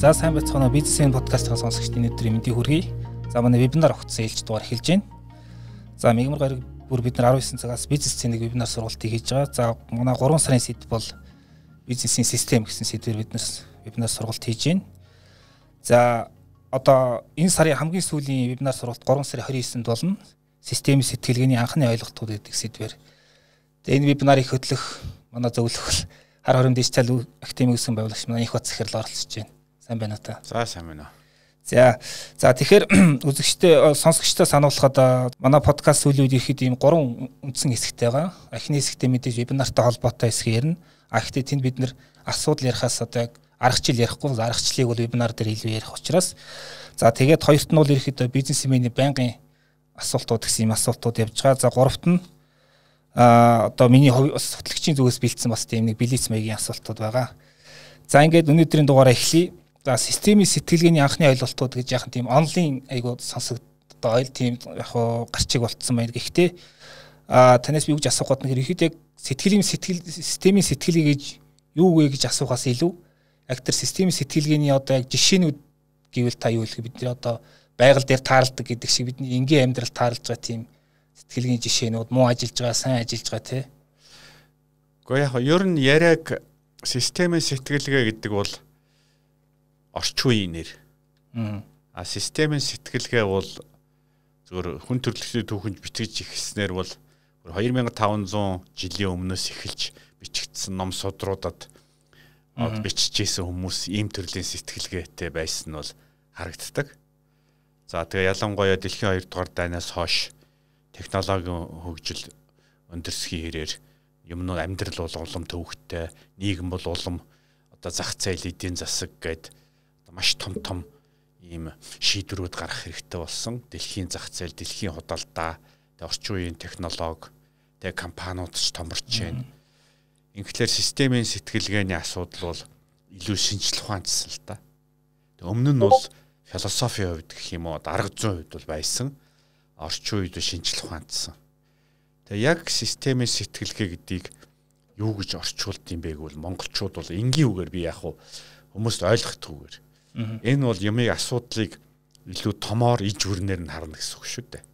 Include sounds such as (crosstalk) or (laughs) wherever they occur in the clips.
За сайн байцгаана бизнесийн подкастын сонсогчдын өдрийн мэндийг хүргэе. За манай вебинар огцсон ээлж дугаар эхэлж байна. За мигмар гараг бүр бид нар 19 цагаас бизнес зэнийг вебинар сургалтыг хийж байгаа. За манай 3 сарын сэдв бол бизнесийн систем гэсэн сэдвээр биднес вебинар сургалт хийж байна. За одоо энэ сарын хамгийн сүүлийн вебинар сургалт 3 сарын 29-нд болно. Системийн сэтгэлгээний анхны ойлголтууд гэдэг сэдвээр. Тэгээ энэ вебинарыг хөтлөх манай зөвлөх хар хорим дижитал академи гэсэн байгуулагч манай их бат захирал оролцож байна. Сайн байна уу та? За сайн байна уу. За за тэгэхээр (clears throat) үзэгчтэй сонсогчтой сануулхад манай подкаст сүүлийн үед ихэд ийм гурван үндсэн хэсэгтэй байгаа. Эхний хэсэгтээ мэдээж вебинартай холбоотой хэсэг ярина. А гэхдээ тэнд бид нэр асуудал ярихаас одоо яг аргачлал ярихгүй аргачлалыг бол вебинар дээр илүү ярих учраас за тэгээд хоёрт нь бол ерөөхдөө бизнесмени байнгын асуултууд гэсэн юм асуултууд явж байгаа. За гуравт нь а одоо миний хөтлөгчийн зүгээс бэлдсэн бас тийм нэг билиц маягийн асуултууд байгаа. За ингээд өнөөдрийн дугаараа эхлэе за системийн сэтгэлгээний анхны ойлголтууд гэж яхан тийм онлайн айгуу сонсогд одоо ойл тийм яг уу гарчиг болцсон байна. Гэхдээ а танаас би юу гэж асуух гээд нэг ихэд яг сэтгэлийн сэтгэл системийн сэтгэлийг гэж юу вэ гэж асуухаас илүү яг тэр системийн сэтгэлгээний одоо яг жишээнүүд гэвэл та юу хэлэх бид нар одоо байгаль дээр таарладаг гэдэг шиг бидний энгийн амьдрал таарлаж байгаа тийм сэтгэлгээний жишээнүүд муу ажиллаж байгаа сайн ажиллаж байгаа тий. Гэхдээ яг ер нь яриаг системийн сэтгэлгээ гэдэг бол орчин үеийн нэр. А системийн сэтгэлгээ бол зөвхөн хүн төрөлхтний түүхэнд битгэж ихснээр бол 2500 жилийн өмнөөс эхэлж бичигдсэн ном судруудад биччихсэн хүмүүс ийм төрлийн сэтгэлгээтэй байсан нь бол харагддаг. За тэгээ ялангуяа дэлхийн 2 дугаар дайнаас хойш технологийн хөгжил өндөрсгийн хэрээр юмнууд амьдрал бол улам төвөгтэй, нийгэм бол улам одоо зах зээл эдийн засаг гэдэг маш том том ийм шийдвэрүүд гарах хэрэгтэй болсон. Дэлхийн зах зээл, дэлхийн худалдаа, тэг орчин үеийн технологи, тэг компаниуд ч томорч байна. Инхлээр системийн сэтгэлгээний асуудал бол илүү шинжлэх ухаанчсан л та. Өмнө нь бол философийн хувьд гэх юм уу, дарга зүйн хувьд бол байсан. Орчин үед шинжлэх ухаанчсан. Тэг яг системийн сэтгэлгээ гэдгийг юу гэж орчуулд юм бэ гэвэл монголчууд бол энгийн үгээр би яг хүмүүст ойлгохгүйгээр Энэ бол юмыг асуудлыг илүү томоор иж хүрнээр нь харна гэсэн үг шүү дээ.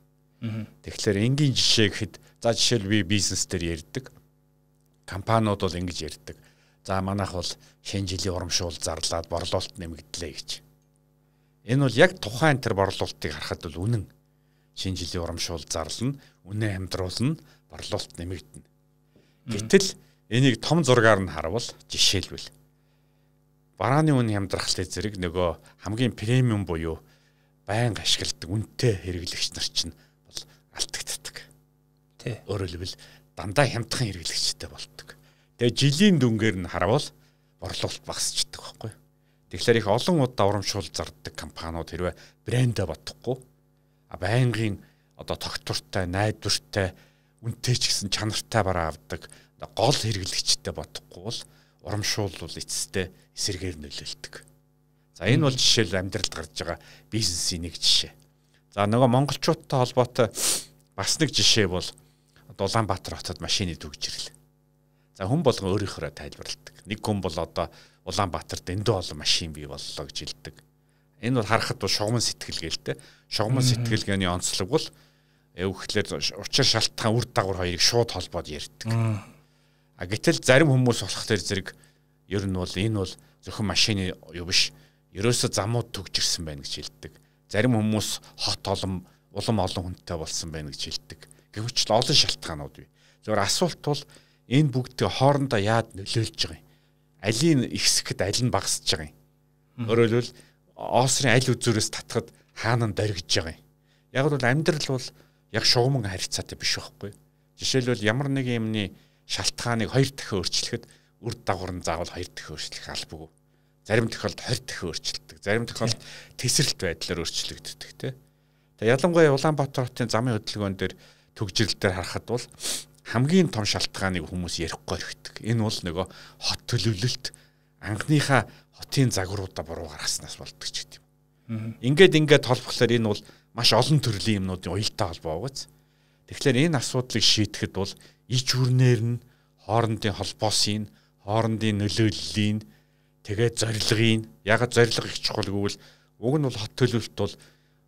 Тэгэхээр энгийн жишээ гэхэд за жишээл би бизнес дээр ярьдаг. Компаниуд бол ингэж ярьдаг. За манайх бол шинэ жилийн урамшуул зарлаад борлуулалт нэмэгдлээ гэж. Энэ бол яг тухайн тэр борлуулалтыг харахад бол үнэн. Шинэ жилийн урамшуул зарлна, үнэ хамдруулна, борлуулалт нэмэгдэнэ. Гэтэл энийг том зургаар нь харвал жишээлбэл барааны үн хямдрахтай зэрэг нөгөө хамгийн премиум буюу байнга ашигладаг үнэтэй хэрэглэгч нар чинь бол алтагддаг. Тий. Өөрөлдвөл дандаа хямдхан хэрэглэгчтэй болдог. Тэгээ жилийн дүнгээр нь харавал борлуулалт багасчдаг байхгүй. Тэгэхээр их олон удаа урамшуул зардаг компаниуд хэрвээ брэндэ бодохгүй байнгын одоо тогтвортой, найдвартай, үнэтэй ч гэсэн чанартай бараа авдаг гол хэрэглэгчтэй бодохгүй бол урамшуулвал эцэстээ эсэргээр нөлөөлдөг. За энэ бол жишээл амьдралд гарч байгаа бизнесийн нэг жишээ. За нөгөө монголчуудтай холбоотой бас нэг жишээ бол Улаанбаатар хотод машины төгж ирлээ. За хүн болгон өөрийнхөө тайлбарладаг. Нэг хүн бол одоо Улаанбаатарт эндөө олон машин бий боллоо гэж хэлдэг. Энэ бол харахад бол шугамн сэтгэлгээлтэй. Шугамн сэтгэлгээний онцлог бол өвхлэр э, учир шалтгаан үр дагавар хоёрыг шууд холбоод ярьдаг. А гэтэл зарим хүмүүс болох төр зэрэг ер нь бол энэ бол зөвхөн машины юу биш. Ерөөсө замууд төгжирсэн байна гэж хэлдэг. Зарим хүмүүс хот олон улам олон хүнтэй болсон байна гэж хэлдэг. Гэвч л олон шалтгаанууд бий. Зөвөр асуулт бол энэ бүгдээ хоорондоо яад нөлөөлж байгаа юм. Алийг ихсэхэд аль нь багасж байгаа юм. Өөрөөр хэлбэл Оосрын аль үзүүрээс татхад хаана нь дөргиж байгаа юм. Яг бол амьдрал бол яг шугамн харьцаатай биш байхгүй. Жишээлбэл ямар нэг юмний шалтгааныг хоёр дахин өөрчлөхөд үр дагавар нь заавал хоёр дахин өөрчлөх албагүй. Зарим тохиолдолд 20 дахин өөрчлөлдөг. Зарим тохиолдолд тесрэлт байдлаар өөрчлөгддөг тий. Тэгээ ялангуяа Улаанбаатар хотын замын хөдөлгөөн дээр төгжрэл дээр харахад бол хамгийн том шалтгааныг хүмүүс ярихгүй орхидог. Энэ бол нөгөө хот төлөвлөлт анхныхаа хотын загваруудаа буруу гаргаснаас болдог ч гэдэг юм. Ингээд ингээд толбохлоор энэ бол маш олон төрлийн юмнуудын уялдаа холбоо уугац. Тэгэхээр энэ асуудлыг шийдэхэд бол ич үрнээр нь хоорондын холбоосын, хоорондын нөлөөллийн тэгээд зорилгын яг зорилго их чухал гэвэл уг нь бол хот төлөвлөлт бол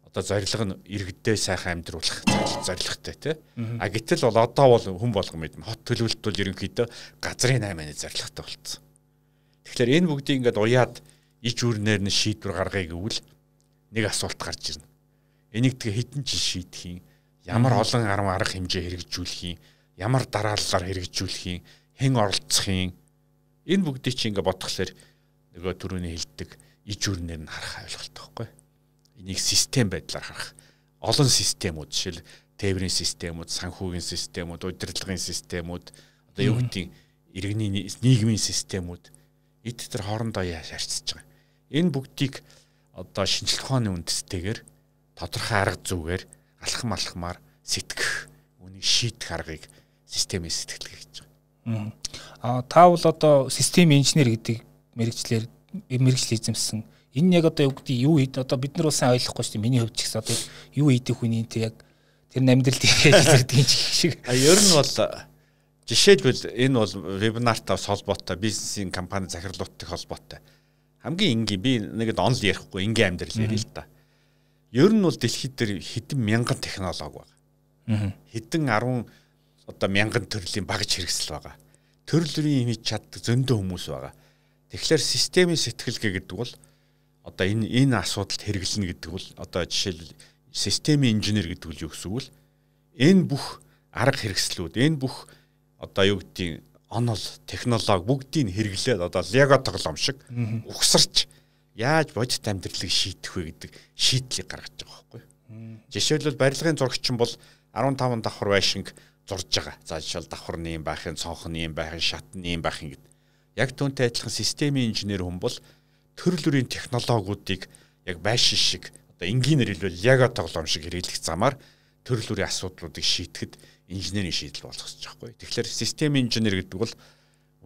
одоо зорилго нь иргэдээ сайхан амьдруулах зорилготой тий. А гэтэл бол одоо бол хүн болгом мэднэ. Хот төлөвлөлт бол ерөнхийдөө газрын 8-ны зорилготой болсон. Тэгэхээр энэ бүгдийг ингээд уяад иж үрнээр нь шийдвэр гаргая гэвэл нэг асуулт гарч ирнэ. Энийг тэгээ хідэн жил шийдэх юм. Ямар олон арга хэмжээ хэрэгжүүлэх юм ямар дарааллаар хэрэгжүүлэх юм, хэн оролцох юм. Энэ бүгдийг чи ингээ бодглохлоор нөгөө түрүүний хэлдэг иж үрнээр нь харах ойлголт байхгүй. Энийг систем байдлаар харах. Олон системүүд жишээл тээврийн системүүд, санхүүгийн системүүд, удирдлагын системүүд одоо юу гэдгийг иргэний нийгмийн системүүд эд төр хоорондоо шаарцж байгаа. Энэ бүгдийг одоо шинжилх ухааны үндэстэйгээр тодорхой арга зүгээр алхам алхмаар сэтгэх, үнийг шийдэх аргыг системийн сэтгэлгээ гэж байгаа. Аа та бол одоо систем инженер гэдэг мэрэгчлэр э, мэрэгжил эзэмсэн. Энэ яг одоо юу гэдэг юу хийд одоо бид нар бол сайн ойлгохгүй шүү дээ. Миний хувьд ч гэсэн одоо юу хийдэг хүний энэ яг тэр амьдралд ихээр хэлдэг (laughs) юм шиг. А ер нь бол жишээлбэл энэ бол вебинартаа холбоотой бизнесийн компани захирлуудтай холбоотой. Хамгийн энгийн би нэгэд онл ярихгүй энгийн амьдрал ярил л да. Ер нь бол дэлхийд дээр хэдэн мянган технологи байгаа. Хэдэн 10 одоо мянган төрлийн багж хэрэгсэл байгаа. Төрөл бүрийн хийж чаддаг зөндөө хүмүүс байгаа. Тэгэхээр системийн сэтгэлгээ гэдэг бол одоо энэ энэ асуудалд хэрэглэнэ гэдэг бол одоо жишээлбэл системийн инженер гэдэг үл юу гэсэн үг л энэ бүх арга хэрэгслүүд энэ бүх одоо юу гэдгийг онол технологи бүгдийг хэрэглээд одоо лего тоглоом шиг ухсарч яаж бодит амьдралыг шийдэх вэ гэдэг шийдлийг гаргаж байгаа байхгүй. Жишээлбэл барилгын зурагч нь бол 15 давхар байшинг зурж байгаа. За жишээл давхар нь юм байх, цонх нь юм байх, шат нь юм байх ингээд. Яг түүнтэй адилхан системийн инженер хүн бол төрөл бүрийн технологиудыг яг байшин шиг одоо энгийнээр хэлвэл яг тоглоом шиг хэрэглэх замаар төрөл бүрийн асуудлуудыг шийтгэд инженерийн шийдэл болгосч байгаа хгүй. Тэгэхээр систем инженер гэдэг бол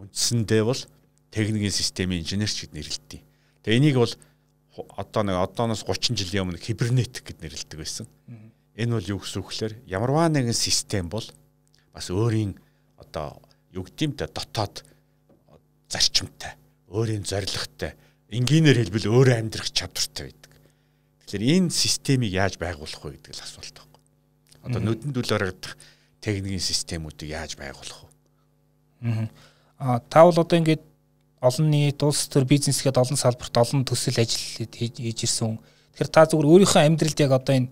үндсэндээ бол техникийн системийн инженерч гэд нэрлэдэг. Тэгээ энийг бол одоо нэг одооноос 30 жилийн өмнө кибернетик гэд нэрлэдэг байсан. Энэ бол юу гэсэн үг вэ? Ямарваа нэгэн систем бол бас өөрийн одоо юу гэдэмтэй дотоод зарчимтай, өөрийн зоригтой, энгийнээр хэлбэл өөрөө амьдрах чадвартай байдаг. Тэгэхээр энэ системийг яаж байгуулах вэ гэдэг л асуулт байна. Одоо нүдэнд үл харагдах техникийн системүүдийг яаж байгуулах вэ? Аа та бол одоо ингээд олон нийт улс төр бизнес гээд олон салбарт олон төсөл ажил хийж ирсэн. Тэгэхээр та зөвхөн өөрийнхөө амьдралд яг одоо энэ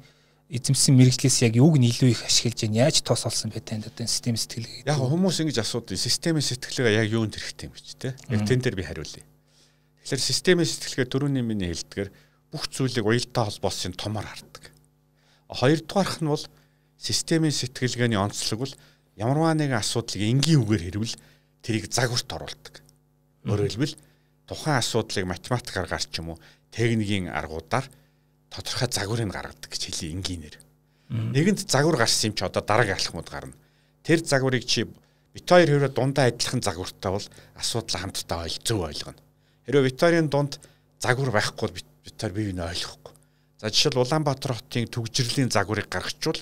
эзэмсэн мэрэгчлээс яг юуг нь илүү их ашиглаж байна яаж тос олсон бэ танд одоо систем сэтгэлгээ яг хүмүүс ингэж асуудаг системийн сэтгэлгээ яг юунд хэрэгтэй юм гэж те яг тэн дээр би хариулъя тэгэхээр системийн сэтгэлгээ түрүүний миний хэлдгээр бүх зүйлийг уялдаа холбоосын томор хардаг хоёрдугаарх нь бол системийн сэтгэлгээний онцлог бол ямарваа нэгэн асуудлыг энгийн үгээр хэрвэл тэрийг загварт оруулдаг өөрөөр хэлбэл тухайн асуудлыг математикаар гарч юм уу техникийн аргуудаар тодорхой загварыг гаргадаг гэж хэлий энгийнээр. Нэгэнт загвар гарсан юм чи одоо дараагийн алхмууд гарна. Тэр загварыг чи бит хоёр хэрвээ дундаа адилхан загвартай бол асуудал хамтдаа ойл зөв ойлгоно. Хэрвээ бит хоёрын дунд загвар байхгүй бол бит хоёр бие биенээ ойлгохгүй. За жишээл Улаанбаатар хотын төгжрлийн загварыг гаргачвал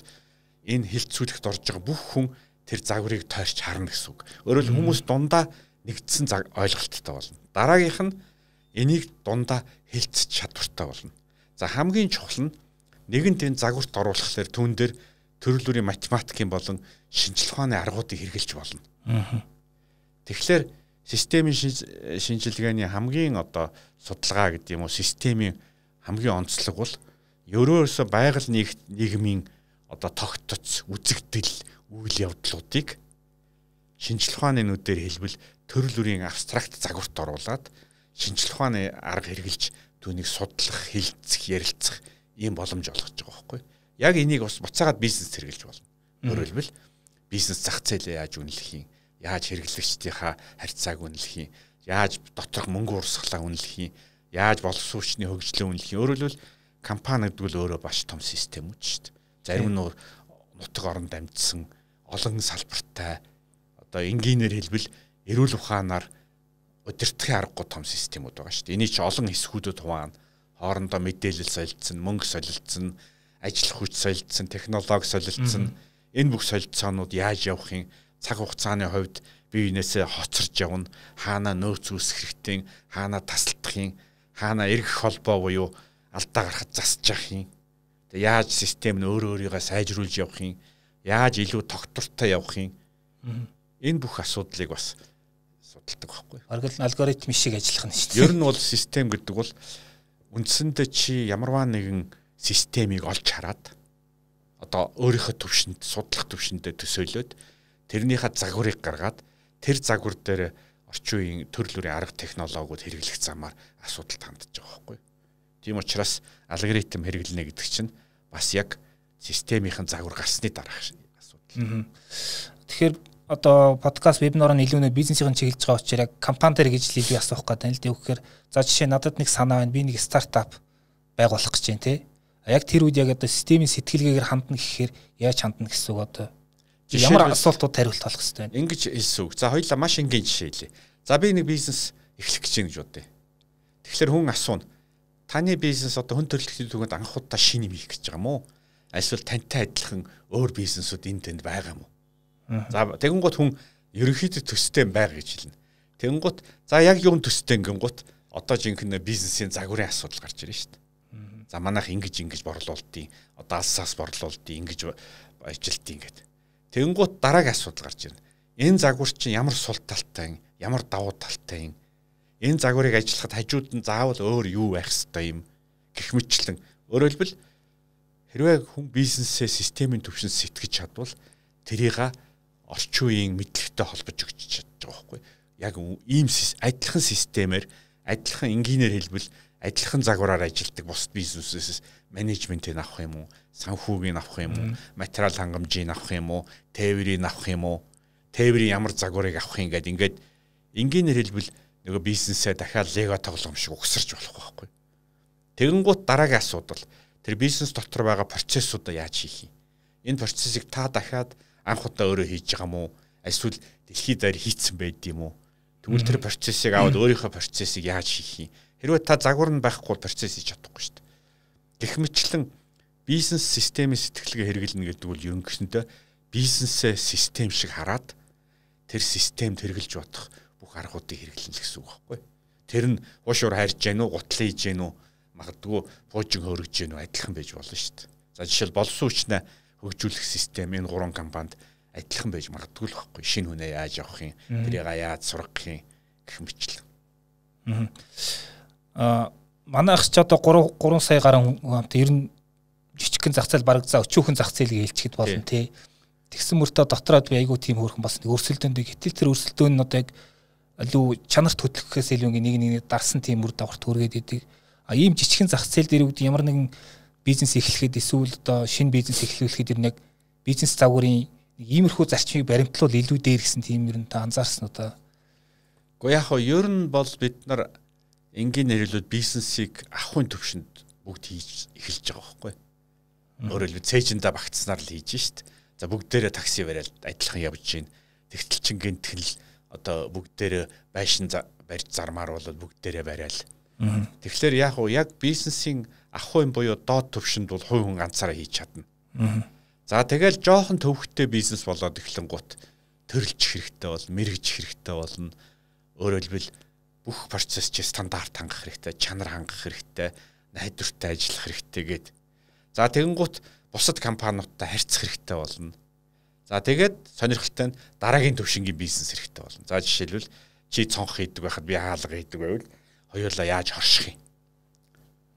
энэ хилцүүлэхд орж байгаа бүх хүн тэр загварыг тойрч харна гэсэн үг. Өөрөөр хүмүүс дундаа нэгдсэн ойлголттой болно. Дараагийнх нь энийг дундаа хилцэж чадвартай болно. За хамгийн чухал нь нэгэн тэнд загварт оруулахлаар түн дээр төрөл бүрийн математикийн болон шинжлэх ухааны аргуудыг хэрэгжилж болно. Тэгэхээр системийн шинжилгээний хамгийн одоо судалгаа гэдэг юм уу системийн хамгийн онцлог бол ерөөсө байгаль нийгмийн одоо тогтц үзэгдэл үйл явдлуудыг шинжлэх ухааны нүдээр хэлбэл төрөл бүрийн абстракт загварт оруулаад шинжлэх ухааны арга хэрэгжилж түүнийг судлах, хилцэх, ярилцах ийм боломж олгож байгаа байхгүй. Яг энийг бас буцаагаад бизнес хэрэгжилж болно. Өөрөөр хэлбэл бизнес зах зээлээ яаж үнэлэх юм, яаж хэрэглэгчдийнхаа харьцааг үнэлэх юм, яаж доторх мөнгө урсгалаа үнэлэх юм, яаж боловсруучны хөгжлөө үнэлэх юм. Өөрөөр хэлбэл компани гэдэг л өөрөө маш том систем үү шүү дээ. Зарим нь нутаг оронд амьдсан олон салбартай одоо энгийнээр хэлбэл эрүүл ухаанаар удирдахын аргагүй том системүүд байгаа шүү дээ. Эний чи олон хэсгүүдэд хуваана. Хоорондоо мэдээлэл солилцсон, мөнгө солилцсон, ажиллах хүч солилцсон, технологи солилцсон. Энэ бүх солилцоонууд яаж явахын цаг хугацааны хувьд бие биенээсээ хоцорж явна. Хаана нөөц үүсэх хэрэгтэй, хаана тасалдахын, хаана эргэх холбоо буюу алдаа гарахад засж явахын. Тэгээ яаж систем нь өөрөө өөрийгөө сайжруулж явахын, яаж илүү тогтвортой явахын. Энэ бүх асуудлыг бас судалдаг байхгүй. Алгоритм шиг ажиллах нь шүү дээ. Ер нь бол систем гэдэг бол үндсэндээ чи ямарваа нэгэн системийг олж хараад одоо өөрийнхөө төвшөнд судлах төвшөндөө төсөөлөөд тэрнийхээ загварыг гаргаад тэр загвар дээр орчин үеийн төрөл бүрийн арга технологиуд хэрэглэх замаар асуудал хандж байгаа байхгүй. Тийм учраас алгоритм хэрэглэнэ гэдэг чинь бас яг системийнхэн загвар гарсны дараах асуудал. Тэгэхээр одоо подкаст вебинар нь илүү нэ бизнесийн чиглэж байгаа учраас яг компани дээр гэж л би асуух гэдэг юм л дээ. Үгээр за жишээ надад нэг санаа байна. Би нэг стартап байгуулах гэж байна те. Яг тэр үед яг одоо системийн сэтгэлгээгээр хандна гэхээр яаж хандна гэсэн үг одоо ямар асуултууд хариулт олох хэрэгтэй байна. Ингиж хэлсэн үг. За хоёлаа маш энгийн жишээ хэлье. За би нэг бизнес эхлэх гэж байна гэж бодъё. Тэгэхээр хүн асууна. Таны бизнес одоо хүн төрөлхтний түгэнд анхудаа шинэ юм хийх гэж байгаа юм уу? Эсвэл тантай адилхан өөр бизнесүүд энд тэнд байгаа юм уу? За тэгэнгუთ хүн ерөнхийдөө төстэй байр гэж хэлнэ. Тэгэнгუთ за яг юм төстэй ингэнгуთ одоо жинхэнэ бизнесийн загварын асуудал гарч ирнэ шүү дээ. За манайх ингэж ингэж борлуулдیں۔ Одоо алсаас борлуулдیں۔ Ингэж ажилтیں гэдэг. Тэнгуут дараагийн асуудал гарч ирнэ. Энэ загвар чинь ямар сул талтай юм? Ямар давуу талтай юм? Энэ загварыг ажиллахад хажууд нь заавал өөр юу байх ёстой юм? Гэх мэтчлэн өөрөөр хэлбэл хэрвээ хүн бизнесээ системийн төвшөнд сэтгэж чадвал тэрийг орчин үеийн мэдлэгтэй холбож өгч чадж байгаа байхгүй яг ийм адилхан системээр адилхан инженеэр хэлбэл адилхан загвараар ажилдаг бус бизнесээс менежментийг авах юм уу, санхүүгийг авах юм уу, материал хангамжийг авах юм уу, тээврийг авах юм уу, тээврийн ямар загварыг авах юм гээд ингээд инженеэр хэлбэл нөгөө бизнесээ дахиад лего тоглоом шиг өгсөрч болохгүй байхгүй. Тэгэнгუთ дараагийн асуудал тэр бизнес дотор байгаа процессуудаа яаж хийх юм? Энэ процессыг та дахиад анх удаа өөрөө хийж байгаа мó эсвэл дэлхийд даяар хийцэн байд юм уу тэгвэл тэр процессыг аваад өөрийнхөө процессыг яаж хийх юм хэрвээ та загвар нь байхгүй процесс хийж чадахгүй шүү дээ гэх мэтлэн бизнес системийн сэтгэлгээ хэрэглэнэ гэдэг бол ерөнхийдөө бизнесээ систем шиг хараад тэр системд хэрэгжилж бодох бүх аргуудыг хэрэглэн л гэсэн үг байхгүй тэр нь хуушуур хайрж гэнэ үү гутал хийж гэнэ үү магадгүй пуужин хөргөж гэнэ үү адилхан байж болно шүү дээ за жишээл болсон учраас хөгжүүлэх систем энэ гурван компанид адилхан байж магадгүй л байхгүй шинэ хүнээ яаж авах юм тэрийг яаж сургах юм гэх мэтлэн. Аа манайх ч одоо 3 3 сая гаруй хамт ер нь жижигхэн зах зээл бараг за өчүүхэн зах зээлийг хэлчихэд болно тий. Тэгсэн мөртөө дотроод би айгүй тийм хөөрхөн бас өрсөлдөөнд гэтэл тэр өрсөлдөөн нь одоо яг илүү чанарт хөтлөхөөс илүү нэг нэг дарсан тийм үр дагавар төргээд идэг. А ийм жижигхэн зах зээл дээр үүд ямар нэгэн бизнес эхлэхэд эсвэл одоо шинэ бизнес эхлүүлэхэд ер нь яг бизнес загварын нэг иймэрхүү зарчмыг баримтлуул илүү дээр гэсэн тийм ер нь та анзаарсан уу та? Гэхдээ яг хоо ер нь бол бид нар энгийн нэрлүүд бизнесийг ахын төвшөнд бүгд хийж эхэлж байгаа байхгүй. Өөрөөр хэлбэл цээжиндээ багтснаар л хийж шít. За бүгдээрээ такси бариад адилхан явж гин. Тэгтэл чин гинтгэл одоо бүгдээрээ байшин барьж зармаар бол бүгдээрээ бариад. Тэгэхээр яг уу яг бизнесийн ах хувийн буюу доод төвшөнд бол хувь хүн ганцаараа хийж чадна. За тэгэл жоохон төвхтэй бизнес болоод эхлэн гут төрөлж хэрэгтэй бол мэрэгж хэрэгтэй болно. Өөрөөр хэлбэл бүх процесс чи стандарт хангах хэрэгтэй, чанар хангах хэрэгтэй, найдвартай ажиллах хэрэгтэй гэд. За тэгэнгუთ бусад компаниудтай харьцах хэрэгтэй болно. За тэгээд сонирхолтой нь дараагийн төвшингийн бизнес хэрэгтэй болно. За жишээлбэл чи цонх хийдэг байхад би хаалга хийдэг байвал хоёулаа яаж хорших юм?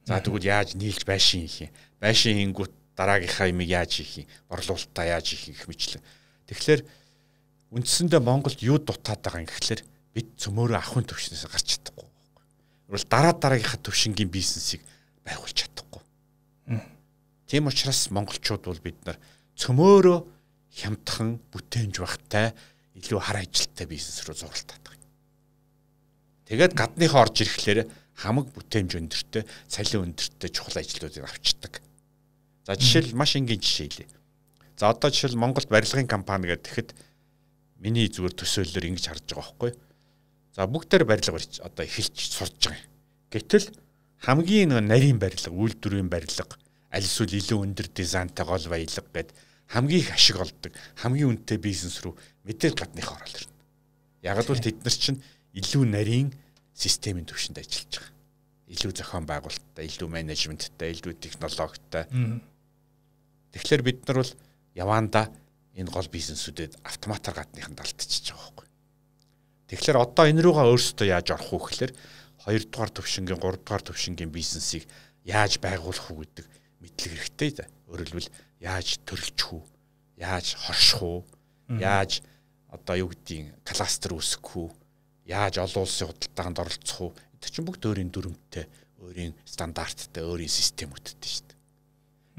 За тэгвэл яаж нийлж байшин хийх юм? Байшин хийнгүүт дараагийнхаа имийг яаж хийх юм? Борлуулалтаа яаж хийх гэх мэтлэн. Тэгэхээр үндсэндээ Монголд юу дутаад байгаа юм гэхэлэр бид цөмөөрөө ахын төвшнээс гарч чадахгүй байхгүй. Өөрөлд дараа дараагийнхаа төвшингийн бизнесийг байгуулж чадахгүй. Тийм учраас монголчууд бол бид нар цөмөөрөө хямдхан бүтээнж багтай илүү хар ажилттай бизнес рүү зурлаад байгаа. Тэгээд гадныхаа орж ирэхлээр хамаг бүтээмж өндөртэй, цалин өндөртэй чухал ажлуудыг авчдаг. За жишээл маш энгийн жишээ хэлье. За одоо жишээл Монголд барилгын компани гэдэг тэгэхэд миний зүгээр төсөөллөөр ингэж харж байгаа байхгүй. За бүгдээр барилга барьж одоо эхэлж сурж байгаа юм. Гэтэл хамгийн нэг нарийн барилга, үйлдвэрийн барилга, аль эсвэл илүү өндөр дизайнтай гол баялаг гэд хамгийн их ашиг олдог, хамгийн үнэтэй бизнес рүү мэдээж гадных орол ирнэ. Яг л бол тэд нар чинь илүү нарийн системийн түвшинд ажиллаж байгаа. Илүү зохион байгуулалттай, илүү менежменттэй, илүү технологитой. Тэгэхээр бид нар бол яванда энэ гол бизнесүүдэд автоматар гадныханд алдчихж байгаа байхгүй. Тэгэхээр одоо энэ рүүгээ өөрсдөө яаж орох вэ гэхээр 2 дугаар төвшингийн 3 дугаар төвшингийн бизнесийг яаж байгуулах уу гэдэг мэдлэг хэрэгтэй да. Өөрөлдвөл яаж төрөлчих үү? Яаж хорших үү? Яаж одоо юу гэдгийг кластер үүсгэх үү? яаж олон улсын худалдаанд оролцох уу? Энд чинь бүгд өөрийн дүрмтэй, өөрийн стандарттай, өөрийн системүүдтэй шүү дээ.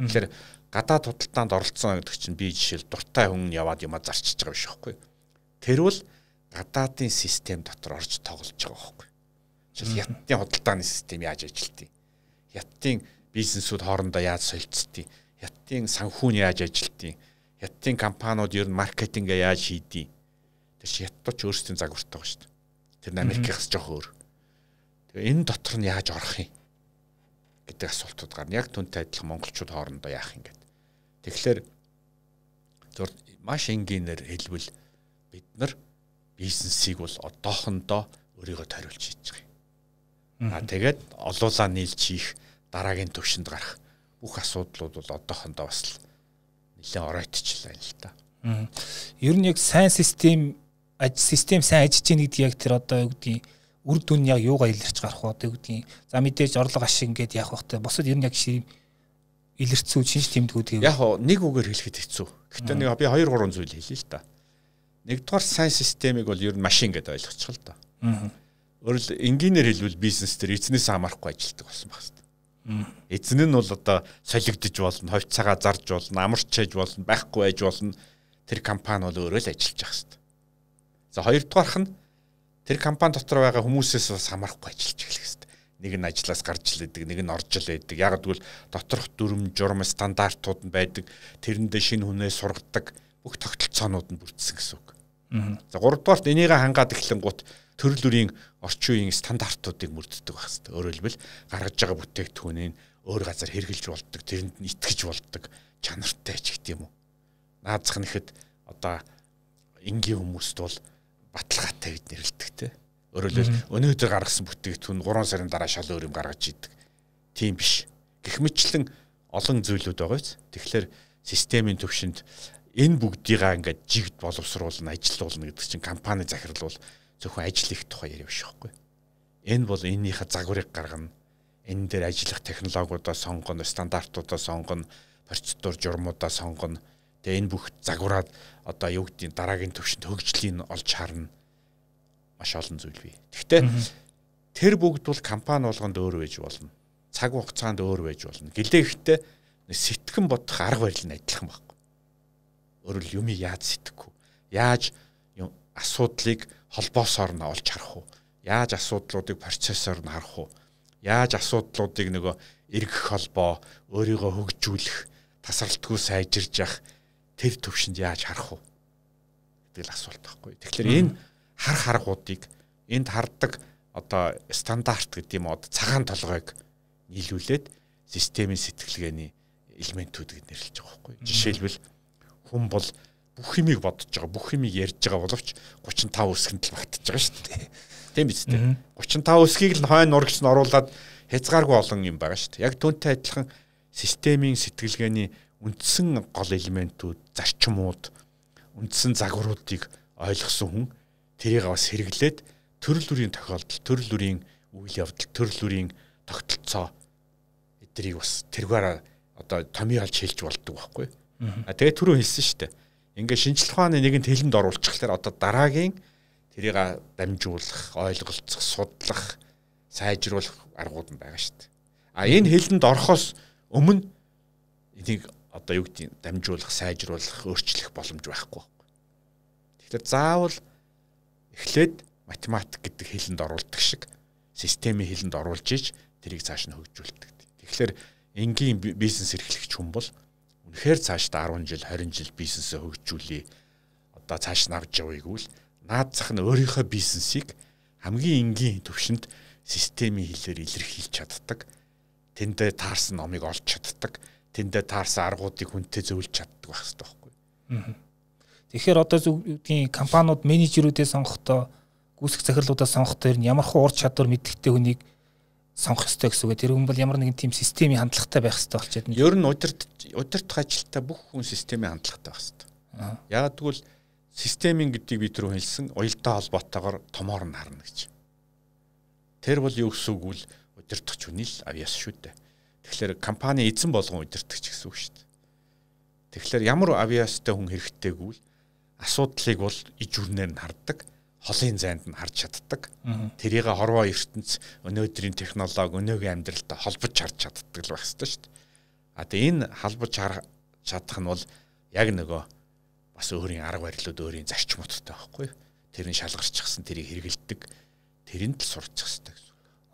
Тэгэхээр гадаад худалдаанд оролцсон гэдэг чинь би жишээл дуртай хүн яваад юм а зарчиж байгаа биш байхгүй. Тэрвэл гадаадын систем дотор орж тоглож байгаа байхгүй. Жишээл хятадын худалдааны систем яаж ажилтгийг, хятадын бизнесүүд хоорондоо яаж солилцдгийг, хятадын санхүүн яаж ажилтгийг, хятадын компаниуд ер нь маркетингээ яаж хийдгийг. Тэр чи хятадч өөрсдийн загвартай байгаа шүү дээ Тэр нь Америкаас жоох өөр. Тэгээ энэ дотор нь яаж орох юм гэдэг асуултууд гарна. Яг түнтэй адилхан монголчууд хоорондоо яах юм гээд. Тэгэхээр зур маш энгийнээр хэлбэл бид нар бизнесийг бол одоохондоо өөрийгөө тариулж хийж байгаа. Аа тэгээд олоолаа нийлж хийх дараагийн төвшөнд гарах бүх асуудлууд бол одоохондоо бас нэлээд оройтчлаа юм л та. Ер нь яг сайн систем аж систем сайн ажиллаж байна гэдгийг яг тэр одоо юу гэдгийг үр дүн яг юугаар илэрч гарах вэ одоо юу гэдгийг за мэдээж орлого ашиг ингээд яах вэ босод ер нь яг шив илэрцүү шинж тэмдгүүд гэв. Яг нэг үгээр хэлэхэд хэцүү. Гэхдээ нэг би 2 3 зүйл хэлээ л та. Нэгдүгээр сайн системийг бол ер нь машин гэдээ ойлгочих л та. Өөрөлд энгийнээр хэлбэл бизнес төр эзнээс хамаарахгүй ажилтдаг болсон баг хэвээр. Эзэн нь бол одоо солигдож болно, ховь цагаа зарж болно, амарч хийж болно, байхгүй байж болно. Тэр компани бол өөрөө л ажиллаж байгаа хэвээр. За хоёрдугаарх нь тэр компани дотор байгаа хүмүүсээс бас хамаарахгүй ажиллаж эхлэх хэрэгтэй. Нэг нь ажлаас гарч л идэг, нэг нь орж л идэг. Яг гэвэл доторх дүрм, журам стандартууд нь байдаг. Тэрэндээ шинэ хүнээ сургадаг бүх тогтолцоонууд нь бүрдсэн гэсэн үг. За гуравдугаарт энийг хангаад эхлэн гут төрөл бүрийн орчин үеийн стандартуудыг мөрддөг байх хэрэгтэй. Өөрөөр хэлбэл гаргаж байгаа бүтээгдэхүүнийг өөр газар хэрэгжилж болдог, тэрэнд нь итгэж болдог чанартай ч гэх юм уу. Наазах нэхэд одоо энгийн хүмүүст бол баталгаатай бид нэрлдэг те. Өөрөөр өнөөдөр гаргасан бүтээгдэхүүн 3 сарын дараа шал өөр юм гаргаж идэг. Тийм биш. Гихмичлэн олон зүйлүүд байгаа биз. Тэгэхээр системийн төвшөнд энэ бүгдийгаа ингээд жигд боловсруулна, ажилуулна гэдэг чинь компани захирлуул зөвхөн ажил их тухай яриа биш байхгүй. Энэ бол эннийхээ загварыг гаргана. Энэ дээр ажиллах технологиудаа сонгоно, стандартуудаа сонгоно, процедур журмуудаа сонгоно. Тэгээ энэ бүх загвараад одоо юу гэдгийг дараагийн төвшөнд хөгжлийн олж харна маш олон зүйл бий. Гэхдээ тэр бүгд бол компани болгонд өөр байж болно. Цаг хугацаанд өөр байж болно. Гэлээхтэй сэтгэн бодох арга барил нь адилхан байхгүй. Өөрөлд юм яаж сэтгэхгүй. Яаж асуудлыг холбоосоор нь олж харах уу? Яаж асуудлуудыг процессор нь харах уу? Яаж асуудлуудыг нөгөө эргэх холбоо, өөрийгөө хөгжүүлэх, тасралтгүй сайжирж явах тэр төвшөнд яаж харах вэ гэдэг л асуулт байхгүй. Тэгэхээр энэ харах харгуудыг энд харддаг одоо стандарт гэдэг юм уу цагаан толгойг нийлүүлээд системийн сэтгэлгээний элементүүд гэж нэрлэж байгаа байхгүй. Жишээлбэл хүн бол бүх юмыг бодож байгаа, бүх юмыг ярьж байгаа боловч 35 өсгөнд л багтаж байгаа шүү дээ. (laughs) Тийм биз дээ. 35 өсгийг л хойно нурагч нь оруулаад хязгааргүй олон юм байгаа шүү дээ. Яг түүнтэй адилхан системийн сэтгэлгээний үндсэн гол элементүүд, зарчмууд, үндсэн загваруудыг ойлгосон хүн тэрийг бас хэрэглээд төрөл бүрийн тохиолдол, төрөл бүрийн үйл явдал, төрөл бүрийн тогтолцоо эдрийг бас тэргээр одоо томьёо олж хэлж болдог байхгүй. А тэгээ түрүү хэлсэн шүү дээ. Ингээ шинжлэх ухааны нэгэн тэлэнд оруулчихлаар одоо дараагийн тэрийг дамжуулах, ойлголцох, судлах, сайжруулах аргууд нь байгаа шүү дээ. А энэ хэлэнд орохоос өмнө энийг одоо юу гэдгийг дамжуулах, сайжруулах, өөрчлөх боломж байхгүй байхгүй. Тэгэхээр заавал эхлээд математик гэдэг хэлэнд оруулдаг шиг системийн хэлэнд оруулж иж тэрийг цааш нь хөгжүүлдэг. Тэгэхээр энгийн бизнес эрхлэгч хүн бол үнэхээр цаашдаа 10 жил, 20 жил бизнесээ хөгжүүлээ. Одоо цааш нь авч явъя гэвэл наад зах нь өөрийнхөө бизнесийг хамгийн энгийн төвшөнд системийн хэлээр илэрхийлж чаддаг. Тэндээ таарсан номыг олж чаддаг тэндээ таарсан аргуудыг хүнтэй зөвлөж чаддаг байх хэрэгтэй байхгүй. Тэгэхээр одоо зүгдгийн компаниуд менежерүүдээ сонгохдоо гүйцэх захирлуудаа сонгохдоо ер нь ямар хуу ур чадвар мэдгтэй хүнийг сонгох ёстой гэсэн үг. Тэр хүн бол ямар нэгэн тийм системийн хандлагатай байх хэрэгтэй болчиход байна. Ер нь удирд удирдах ажилтаа бүх хүн системийн хандлагатай байх хэрэгтэй. Яагаад тэгвэл системийн гэдгийг би түрүү хэлсэн уялдаа холбоотойгоор томоор нь харна гэж. Тэр бол юу гэсэн үг вэ? Удирдах хүний л авьяас шүү дээ. Тэгэхээр компани эзэн болгон удирдах ч гэсэн үг шүү дээ. Тэгэхээр ямар авиастай хүн хэрэгтэйгүй л асуудлыг бол иж үрнээр нь харддаг, холын зайд нь харж чаддаг. Тэрийг хорвоо ертөнц өнөөдрийн технологи, өнөөгийн амьдралтай холбож харж чаддаг л байх ёстой шүү дээ. А тэгээ энэ холбож чадах нь бол яг нөгөө бас өөрийн арга барилуд өөрийн зарчмуудтай байхгүй. Тэр нь шалгарчихсан тэрийг хэрэгэлдэг. Тэрэнд л сурчих хэвээр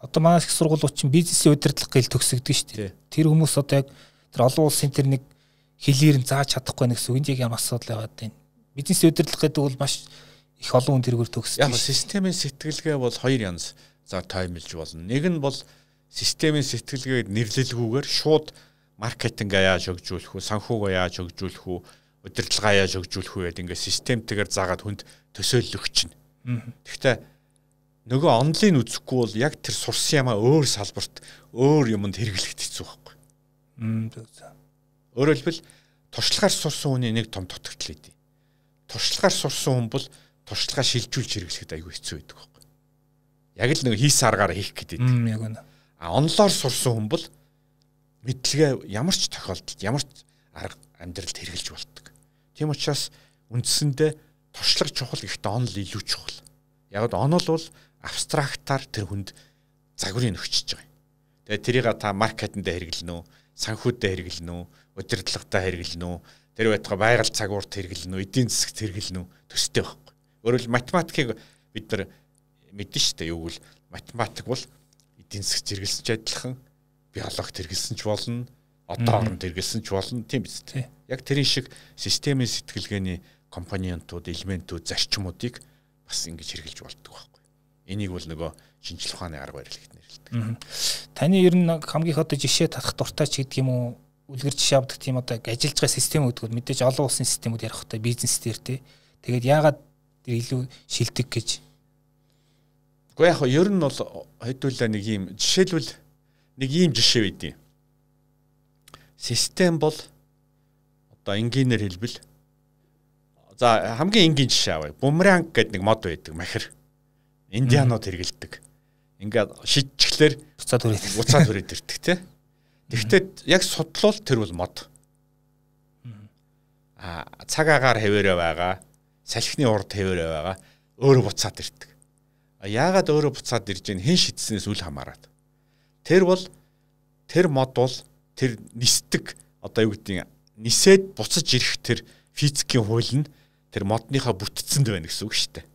одоо манай их сургуулиуд чинь бизнесийн удирдлага гэл төгсөгдөг шүү дээ. Тэр хүмүүс одоо яг тэр олон улсын тэр нэг хэлээр нь зааж чадахгүй нэг гэсэн үг юм асуудал яваад байна. Бизнесийн удирдлага гэдэг бол маш их олон хүн тэргээр төгсдөг. Яг системийн сэтгэлгээ бол хоёр янз за тоймилж болно. Нэг нь бол системийн сэтгэлгээд нэрлэлгүйгээр шууд маркетинг яаж хөгжүүлэх үү, санхүүг яаж хөгжүүлэх үү, удирдлагаа яаж хөгжүүлэх үү гэдэг ингээд системтэйгээр заагаад хүнд төсөөлөл өгч чинь. Гэхдээ нөгөө онлын үзэхгүй бол яг тэр сурсан ямаа өөр салбарт өөр юмд хэрэглэхэд хэцүү байхгүй. Өөрөөр хэлбэл туршлагаар сурсан хүний нэг том дутагдал үүдий. Туршлагаар сурсан хүн бол туршлагаа шилжүүлж хэрэглэхэд айгүй хэцүү байдаг байхгүй. Яг л нэг хийс аргаар хийх гэдэг. Яг үнэ. А онлоор сурсан хүн бол мэдлэгээ ямар ч тохиолдолд ямар ч арга амьдралд хэрэгжилж болдог. Тийм учраас үндсэндээ туршлага чухал гэхдээ онл илүү чухал. Яг нь онл бол абстрактаар тэр хүнд загварыг өгчөж байгаа юм. Тэгээ тэрийг та маркетинд хэрэглэнэ үү, санхүүдэд хэрэглэнэ үү, удирдлагатаа хэрэглэнэ үү, тэр байтугай байгаль загварт хэрэглэнэ үү, эдийн засагт хэрэглэнэ үү төстэй байхгүй. Өөрөөр хэл математикийг бид нар мэдэн шүү дээ. Юу гэвэл математик бол эдийн засагт хэрэглэсэн ч адилхан, биологт хэрэглэсэн ч болно, одоо оронд хэрэглэсэн ч болно тийм биз дээ. Яг тэрийн шиг системийн сэтгэлгээний компонентууд, элементүүд, зарчмуудыг бас ингэж хэрэгжилж болдог байна. Энийг бол нөгөө шинжлэх ухааны арга барил гэд нэрлэдэг. Таны ер нь хамгийн одоо жишээ татах дуртай ч гэдэг юм уу? үлгэр жишээ авдаг тийм одоо ажиллаж байгаа систем гэдэг нь мэдээж олон улсын системүүд ярих хөтэй бизнес дээр тий. Тэгээд яагаад илүү шилдэг гэж Уу яг хоо ер нь бол хэдүүлээ нэг юм жишээлбэл нэг ийм жишээ байдیں۔ Систем бол одоо энгийнээр хэлбэл за хамгийн энгийн жишээ авъя. Бумеранг гэдэг нэг мод байдаг махир. Индианууд хэргэлдэг. Ингээд шидчихлээр уцаа төрөөд уцаа төрөөд ирдэг тий. Тэгвэл яг судлал тэр бол мод. Аа цаг агаар хэвээрээ байгаа. Салхины урд хэвээрээ байгаа. Өөрөө буцаад ирдэг. Яагаад өөрөө буцаад ирж ийн хэн шидснээс үл хамааран. Тэр бол тэр мод бол тэр нисдэг одоо юу гэдгийг нисээд буцаж ирэх тэр физикийн хууль нь тэр модныхаа бүтцэнд байна гэсэн үг шүү дээ.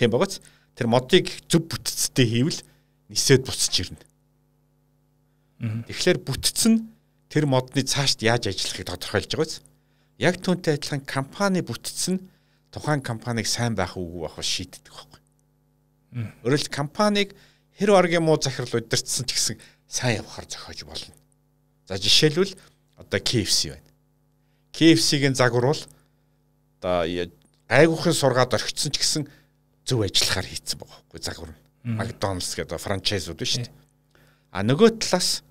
Тийм багц тэр модыг зөв бүтцтэй хийвэл нисээд буцаж ирнэ. Тэгэхээр бүтц нь тэр модны цаашд яаж ажиллахыг тодорхойлж байгаа биз. Яг түүнтэй адилхан компани бүтц нь тухайн компаниг сайн байх үгүй байх шийддэг байхгүй. Өөрөлд компаниг хэр оргийн муу захирал удирдсан ч гэсэн сайн явахаар зохиож болно. За жишээлбэл одоо KFC байна. KFC-гийн загвар бол одоо гайгуухын сургаад орхигдсон ч гэсэн зөв ажиллахаар хийцэн байгаа байхгүй загвар. Макдоналдс гэдэг франчайзууд биш үү? А нөгөө талаас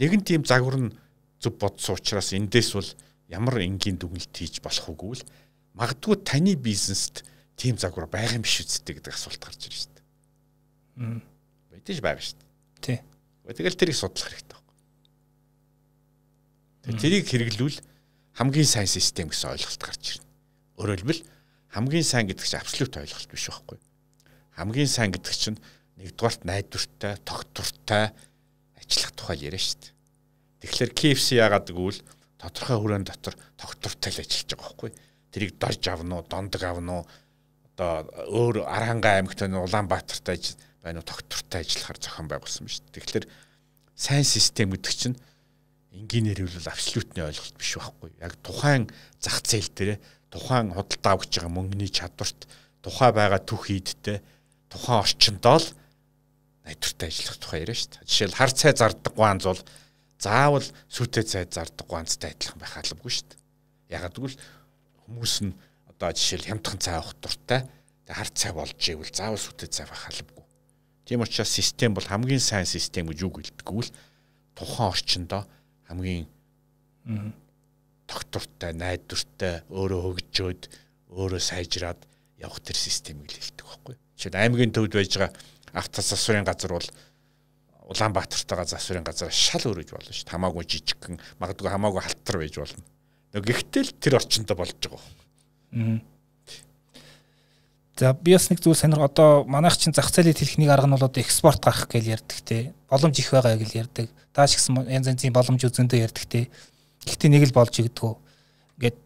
нэгэн тийм загвар нь зөв бодсон учраас эндээс бол ямар энгийн дүгнэлт хийж болох үгүй л магадгүй таны бизнест тийм загвар байх юм биш үсттэй гэдэг асуулт гарч ирж штэ. Мм. Байдэж байгаа штэ. Тий. Тэгэл тэрийг судлах хэрэгтэй байхгүй. Тэрийг хэрэглүүл хамгийн сайн систем гэсэн ойлголт гарч ирнэ. Өөрөөр хэлбэл хамгийн сайн гэдэг чинь абсолют ойлголт биш байхгүй. Хамгийн сайн гэдэг чинь нэгдүгээрт найдвартай, тогтвортой ажиллах тухай яриа шүү дээ. Тэгэхээр KFC яагаад гэвэл тодорхой хүрээнд дотор тогтвортой л ажиллаж байгаа байхгүй. Тэрийг дорж авна уу, дондог авна уу? Одоо өөр Арангаа аймагт нь Улаанбаатарт ажил байна уу, тогтвортой ажиллахаар зохион байгуулсан шүү дээ. Тэгэхээр сайн систем гэдэг чинь энгийнээр бол абсолютны ойлголт биш байхгүй. Яг тухайн зах зээл дээр тухайн худалдаа авч байгаа мөнгөний чадварт тухай байгаа төх хийдтэй тухайн орчиндоо л найдвартай ажиллах тухай яриа шүү дээ. Жишээл хар цай зардаг ганц бол заавал сүтэ цай зардаг ганцтай адилхан байх албагүй шүү дээ. Ягаад гэвэл хүмүүс нь одоо жишээл хямдхан цай авах дуртай. Тэгээ хар цай болж ивэл заавал сүтэ цай байх албагүй. Тийм учраас систем бол хамгийн сайн систем гэж юу гэлдэггүй л тухайн орчиндоо хамгийн доктортой, найдвартай өөрөө хөгжөөд өөрөө сайжраад явах төр системийг л хэлдэг байхгүй. Жишээд аймгийн төвд байж байгаа автоц засварын газар бол Улаанбаатартайгаа засварын газараа шал өрөж болно шүү. Хамаагүй жижигхэн, магадгүй хамаагүй халтар байж болно. Гэхдээ л тэр орчиндөө болж байгаа. Аа. За би бас нэг зүйл сонир одоо манайх чинь зах зээлийн хэлхний арга нь бол одоо экспорт гарах гэж ярьдаг те. Боломж их байгаа гэж ярьдаг. Тааш гисэн янз янзын боломж үзэндээ ярьдаг те. Гэхдээ нэг л болж игдгүү. Ингээд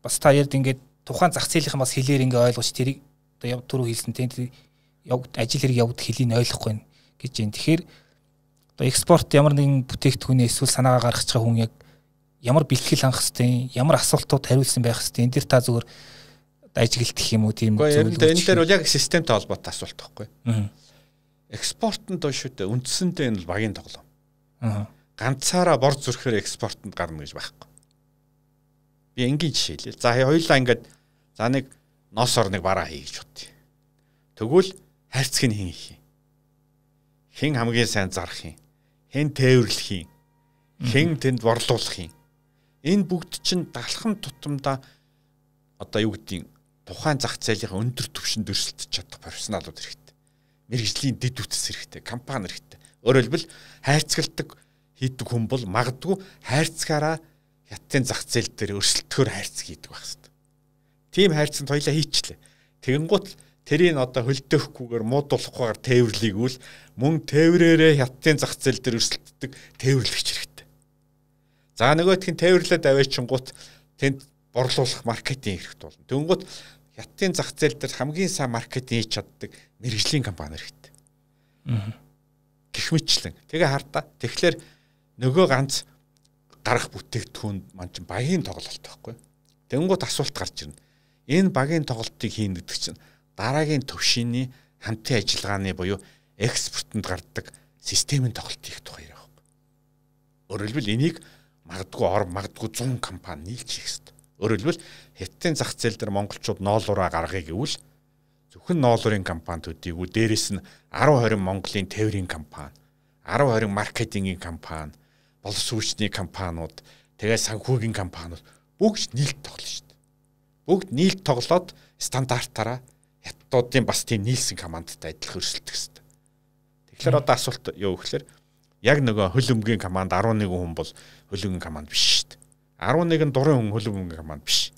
бас та ярд ингээд тухайн зах зээлийнхэн бас хэлээр ингээ ойлгож тэрийг одоо яв түрүү хэлсэн тийм явд ажил хэрэг явд хэлийг ойлгохгүй нь гэж юм. Тэгэхээр одоо экспорт ямар нэгэн бүтээгдэхүүнээ эсвэл санаагаа гаргах чинь хүн яг ямар бэлтгэл хангах хэвтэй, ямар асуултууд хариулсан байх хэвтэй. Энд дэр та зүгээр ажиглт гэх юм уу тийм зүйл. Гэхдээ энэ дээр бол яг системтэй холбоотой асуулт байхгүй. Экспорт нь доош шүү дээ. Үндсэндээ энэ бол багийн тоглоом. Аа ганцаараа бор зүрхээр экспортод гарна гэж байхгүй. Би энгийн жишээлэл. За хоёлаа ингээд за нэг нос орныг бараа хий гэж бодъё. Тэгвэл хайрцаг нь хэн их юм? Хэн хамгийн сайн зарах юм? Хэн тээвэрлэх юм? Хэн тэнд борлуулах юм? Энэ бүгд чинь далхан тутамдаа одоо юу гэдгийг тухайн зах зээлийнхаа өндөр түвшинд өрсөлдөж чадах профессионалууд хэрэгтэй. Мэргэжлийн дэд үтс хэрэгтэй, компани хэрэгтэй. Өөрөөр хэлбэл хайрцагтдаг хийдэг хүн бол магадгүй хайрцагаараа хятадын зах зээл дээр өрсөлдөхөөр хайрц хийдэг байх хэвээр. Тийм хайрцанд хоёлаа хийчлээ. Тэгэнгუთ тэрийг одоо хөлдөөхгүйгээр муудуулахгүйгээр тээвэрлэгийг үл мөн тээврээрээ хятадын зах зээл дээр өрсөлддөг тээвэрлэгч хэрэгтэй. За нөгөөтх нь тээвэрлээд аваачингууд тэнд борлуулах маркетинг хэрэгт болно. Тэнгуут хятадын зах зээл дээр хамгийн сайн маркетинг хийж чаддаг мэрэгжлийн компани хэрэгтэй. Гэх мэтчлэн. Тэгээ хардаа. Тэгэхээр нөгөө ганц гарах бүтээгдэхүүнд маань чинь багийн тоглолт байхгүй. Тэнгууд асуулт гарч ирнэ. Энэ багийн тоглолтыг хийнэ гэдэг чинь дараагийн төвшиний хамтын ажиллагааны буюу экспортод гардаг системийн тоглолт хийх тухай яриа байхгүй. Өөрөөр хэлбэл энийг магадгүй ор магадгүй 100 компани нийлж хийх хэрэгтэй. Өөрөөр хэлбэл хятадын зах зээл дээр монголчууд ноолуураа гаргая гэвэл зөвхөн ноолуурын компани төдийгүй дээрэс нь 10 20 Монголын тээврийн компани, 10 20 маркетингийн компани боловс сүүлчний компаниуд тэгээ санхүүгийн компаниуд бүгд нийлд тоглоно шүү дээ. Бүгд нийлд тоглоод стандартаараа хятадуудын бас тийм нийлсэн командтай адил өрсөлдөх хэвээр. Тэгэхээр одоо асуулт юу гэхээр яг нөгөө хөлөмгийн команд 11 хүн бол хөлөмгийн команд биш шүү дээ. 11 нь дурын хүн хөлөмгийн команд биш.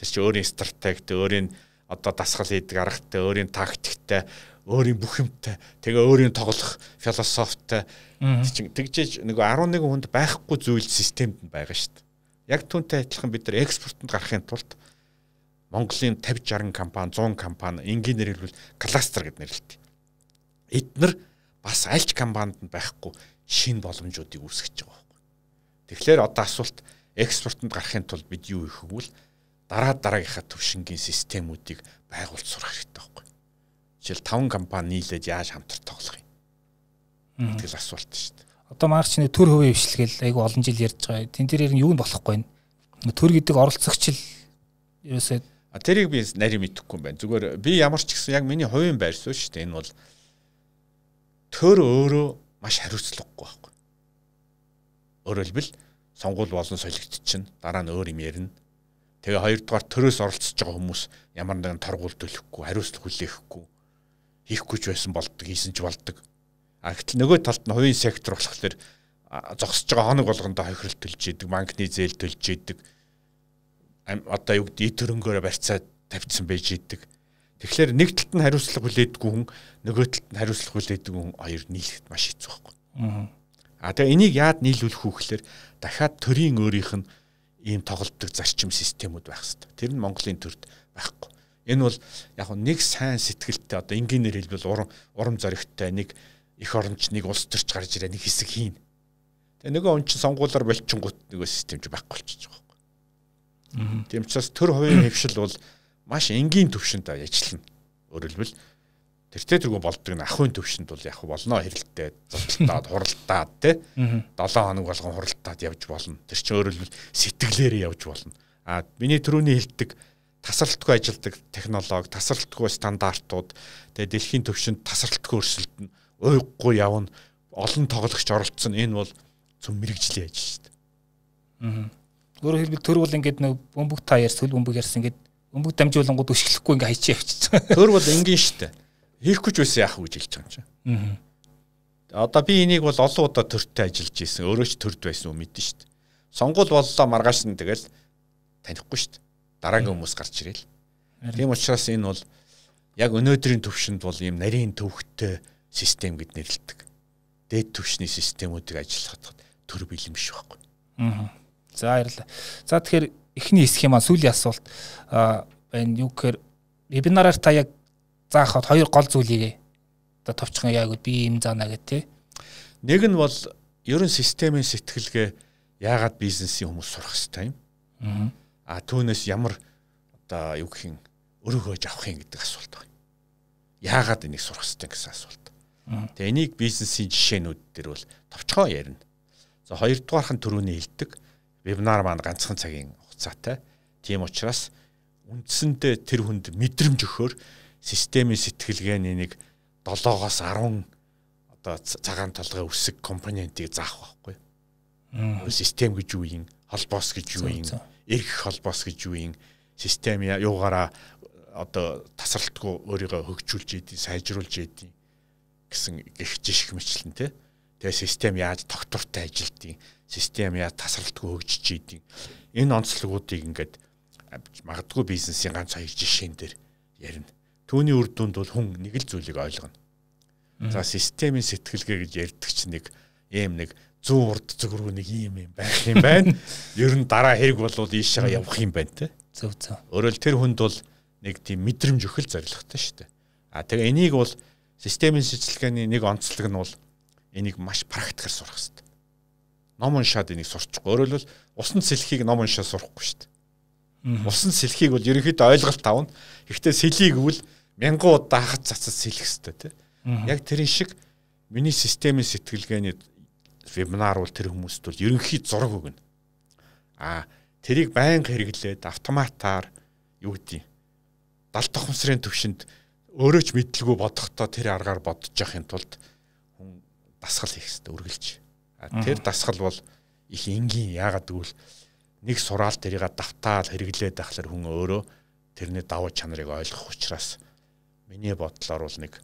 Тэр чинь өөрийн стратегт, өөрийн одоо дасгал хийдэг аргатай, өөрийн тактиктай өөрийн бүх юмтай тэгээ өөрийн тоглох философитой чинь тэгжээж нөгөө 11 хүнд байхгүй зүйл системд нь байгаа шүү дээ. Яг түүнтэй адилхан бид нар экспортод гарахын тулд Монголын 50 60 компани 100 компани энгийн нэрэлбэл кластер гэд нэрлэлтэй. Эднэр бас альч компанид нь байхгүй шин боломжуудыг үүсгэж байгаа байхгүй. Тэгэхээр одоо асуулт экспортод гарахын тулд бид юу хийх вэ? дараа дараагийнхаа төвшингийн системүүдийг байгуулж сурах хэрэгтэй байхгүй жишээл 5 компани нийлээд яаж хамтар тоглох юм. Тэгэл асуулт шүү дээ. Одоо маркчны төр хөвөө хөвшлгээл айгу олон жил ярьж байгаа. Тэн дээр юу нь болохгүй нь. Төр гэдэг оролцогчл ерөөсөө тэрийг би нарийн мэдэхгүй юм байна. Зүгээр би ямар ч гэсэн яг миний хувийн байр суурь шүү дээ. Энэ бол төр өөрөө маш хариуцлагагүй байхгүй. Өөрөлдвөл сонгуул болон солигдчихна. Дараа нь өөр юм ярина. Тэгээ хоёрдугаар төрөөс оролцож байгаа хүмүүс ямар нэгэн торгуулт төлөхгүй, хариуцлага хүлээхгүй, хийхгүй ч байсан болдог, хийсэн ч болдог. А гэтэл нөгөө талд нь хувийн сектор болохоор зогсож байгаа хоног болгондоо хохирол төлж идэг, банкны зээл төлж идэг. Одоо юу гэдэг ий төрөнгөөр барьцаа тавьсан байж идэг. Тэгэхээр нэг талд нь хариуцлага хүлээдэггүй хүн, нөгөө талд нь хариуцлага хүлээдэг хүн хоёр нийлэхэд маш хэцүү байхгүй. А тэгээ энийг яад нийлүүлэх вэ гэхээр дахиад төрийн өөрийнх нь ийм тоглолтдог зарчим системүүд байх хэрэгтэй. Тэр нь Монголын төрд байхгүй. Энэ бол яг нэг сайн сэтгэлтэй одоо энгийнээр хэлбэл урам урам зоригтой нэг эх оронч нэг улс төрч гарч ирээ нэг хэсэг хийн. Тэгээ нөгөө он чинь сонгуулаар болчихгоот нөгөө системч байхгүй болчихж байгаа юм. Тийм учраас төр хувийн хөвшил бол маш энгийн төвшөнд ажиллана. Өөрөлдвөл тэртээ тэргүй болдог нь ахын төвшөнд бол яг болно хэрэлтээ зодталтаад хуралдаад те 7 хоног болгон хуралдаад явж болно. Тэр чинь өөрөлдвөл сэтгэлээрээ явж болно. А миний төрөүний хэлдэг тасралтгүй ажилдаг технологи, тасралтгүй стандартууд, тэгээ дэлхийн түвшинд тасралтгүй өрсөлд нь уйггүй явна. Олон тоглогч оролцсон. Энэ бол зөв мэрэгжлийн ажил шүү дээ. Аа. Өөрөөр хэлбэл төр бол ингээд нэг бөмбөг таяр, сүл бөмбөг ярьсан ингээд бөмбөг дамжуулангууд өшөглөхгүй ингээд хайчаа явчихсан. Төр бол энгийн шүү дээ. Хийхгүй ч байсан яах вэ гэж хэлж байгаа юм чинь. Аа. Одоо би энийг бол олон удаа төртөө ажиллаж исэн. Өөрөө ч төрд байсан уу мэдэн шүү дээ. Сонгол боллоо маргааш нь тэгэл танихгүй шүү дээ дараагийн хүмүүс гарч ирэл. Тийм учраас энэ бол яг өнөөдрийн төвшөнд бол ийм нарийн төвхтэй систем гэд нэрлэдэг. Дээд түвшний системүүдийг ажиллахад төр бэлэн биш байхгүй. Аа. За баярлалаа. За тэгэхээр эхний хэсэг юм а сүүлийн асуулт байна. Юу гэхээр вебинараар та яг заахад хоёр гол зүйлийг одоо товчхон яг би юм заана гэдэг тий. Нэг нь бол ерөн системийн сэтгэлгээ яагаад бизнесийн хүмүүс сурах хэрэгтэй юм. Аа а түүнээс ямар одоо юу гэх юм өрөөгөөж авах юм гэдэг асуулт байна. Яагаад энийг сурах хэрэгтэй гэсэн асуулт. Тэгээ энийг бизнесийн жишээнүүд дээр бол товчхон ярина. За хоёрдугаархан төрөүний хилдэг вебинар маань ганцхан цагийн хугацаатай. Тийм учраас үндсэндээ тэр хүнд мэдрэмж өгөхөр системийн сэтгэлгээний нэг 7-оос 10 одоо цагаан толгой өсөг компонентийг заах байхгүй. Систем гэж юу юм? Холбоос гэж юу юм? эрх холбоос гэж юу юм систем юугаараа одоо тасралтгүй өөрийгөө хөгжүүлж идэв, сайжруулж идэв гэсэн гих жишг мэтлэн тий. Тэгээ систем яаж доктортой ажилдгийг, систем яаж тасралтгүй хөгжиж идэв. Энэ онцлогуудыг ингээд магадгүй бизнесийн ганц хоёр жишээн дээр ярина. Төвний үр дүнд бол хүн нэг л зүйлийг ойлгоно. За системийн сэтгэлгээ гэж ярьдаг ч нэг ийм нэг зүү урд зүгрүү нэг юм юм байх юм байна. (laughs) Ер нь дараа хэрэг болвол ийшээгээ явах юм байна те. Зөв зөв. Өөрөөр тэр хүнд бол нэг тийм мэдрэмж өхөл зоригтой шүү дээ. А тэгээ энийг бол системийн сэжлэгээний нэг онцлог нь бол энийг маш практикаар сурах хэрэгтэй. Ном уншаад энийг сурчихгүй. Өөрөөр хэл усан сэлхийг ном уншаад сурахгүй шүү дээ. Усан сэлхийг бол ерөнхийдөө ойлголт тавна. Гэхдээ сэлийг үл мянган удаа хахад цацад сэлэх хэрэгтэй тийм. Яг тэрэн шиг миний системийн сэтгэлгээний вебинар бол тэр хүмүүст бол ерөнхий зураг өгнө. А тэрийг байнга хэрэглээд автоматаар юу гэдэг далдах хүмсрийн төвшөнд өөрөө ч мэдлгүй бодохдоо тэр аргаар бодож явахын тулд хүн дасгал хийх хэрэгтэй үргэлж. Тэр дасгал бол их энгийн яагаад гэвэл нэг сураал тэрийг давтаал хэрэглээд байхлаар хүн өөрөө тэрний давуу чанарыг ойлгох учраас миний бодлоор бол нэг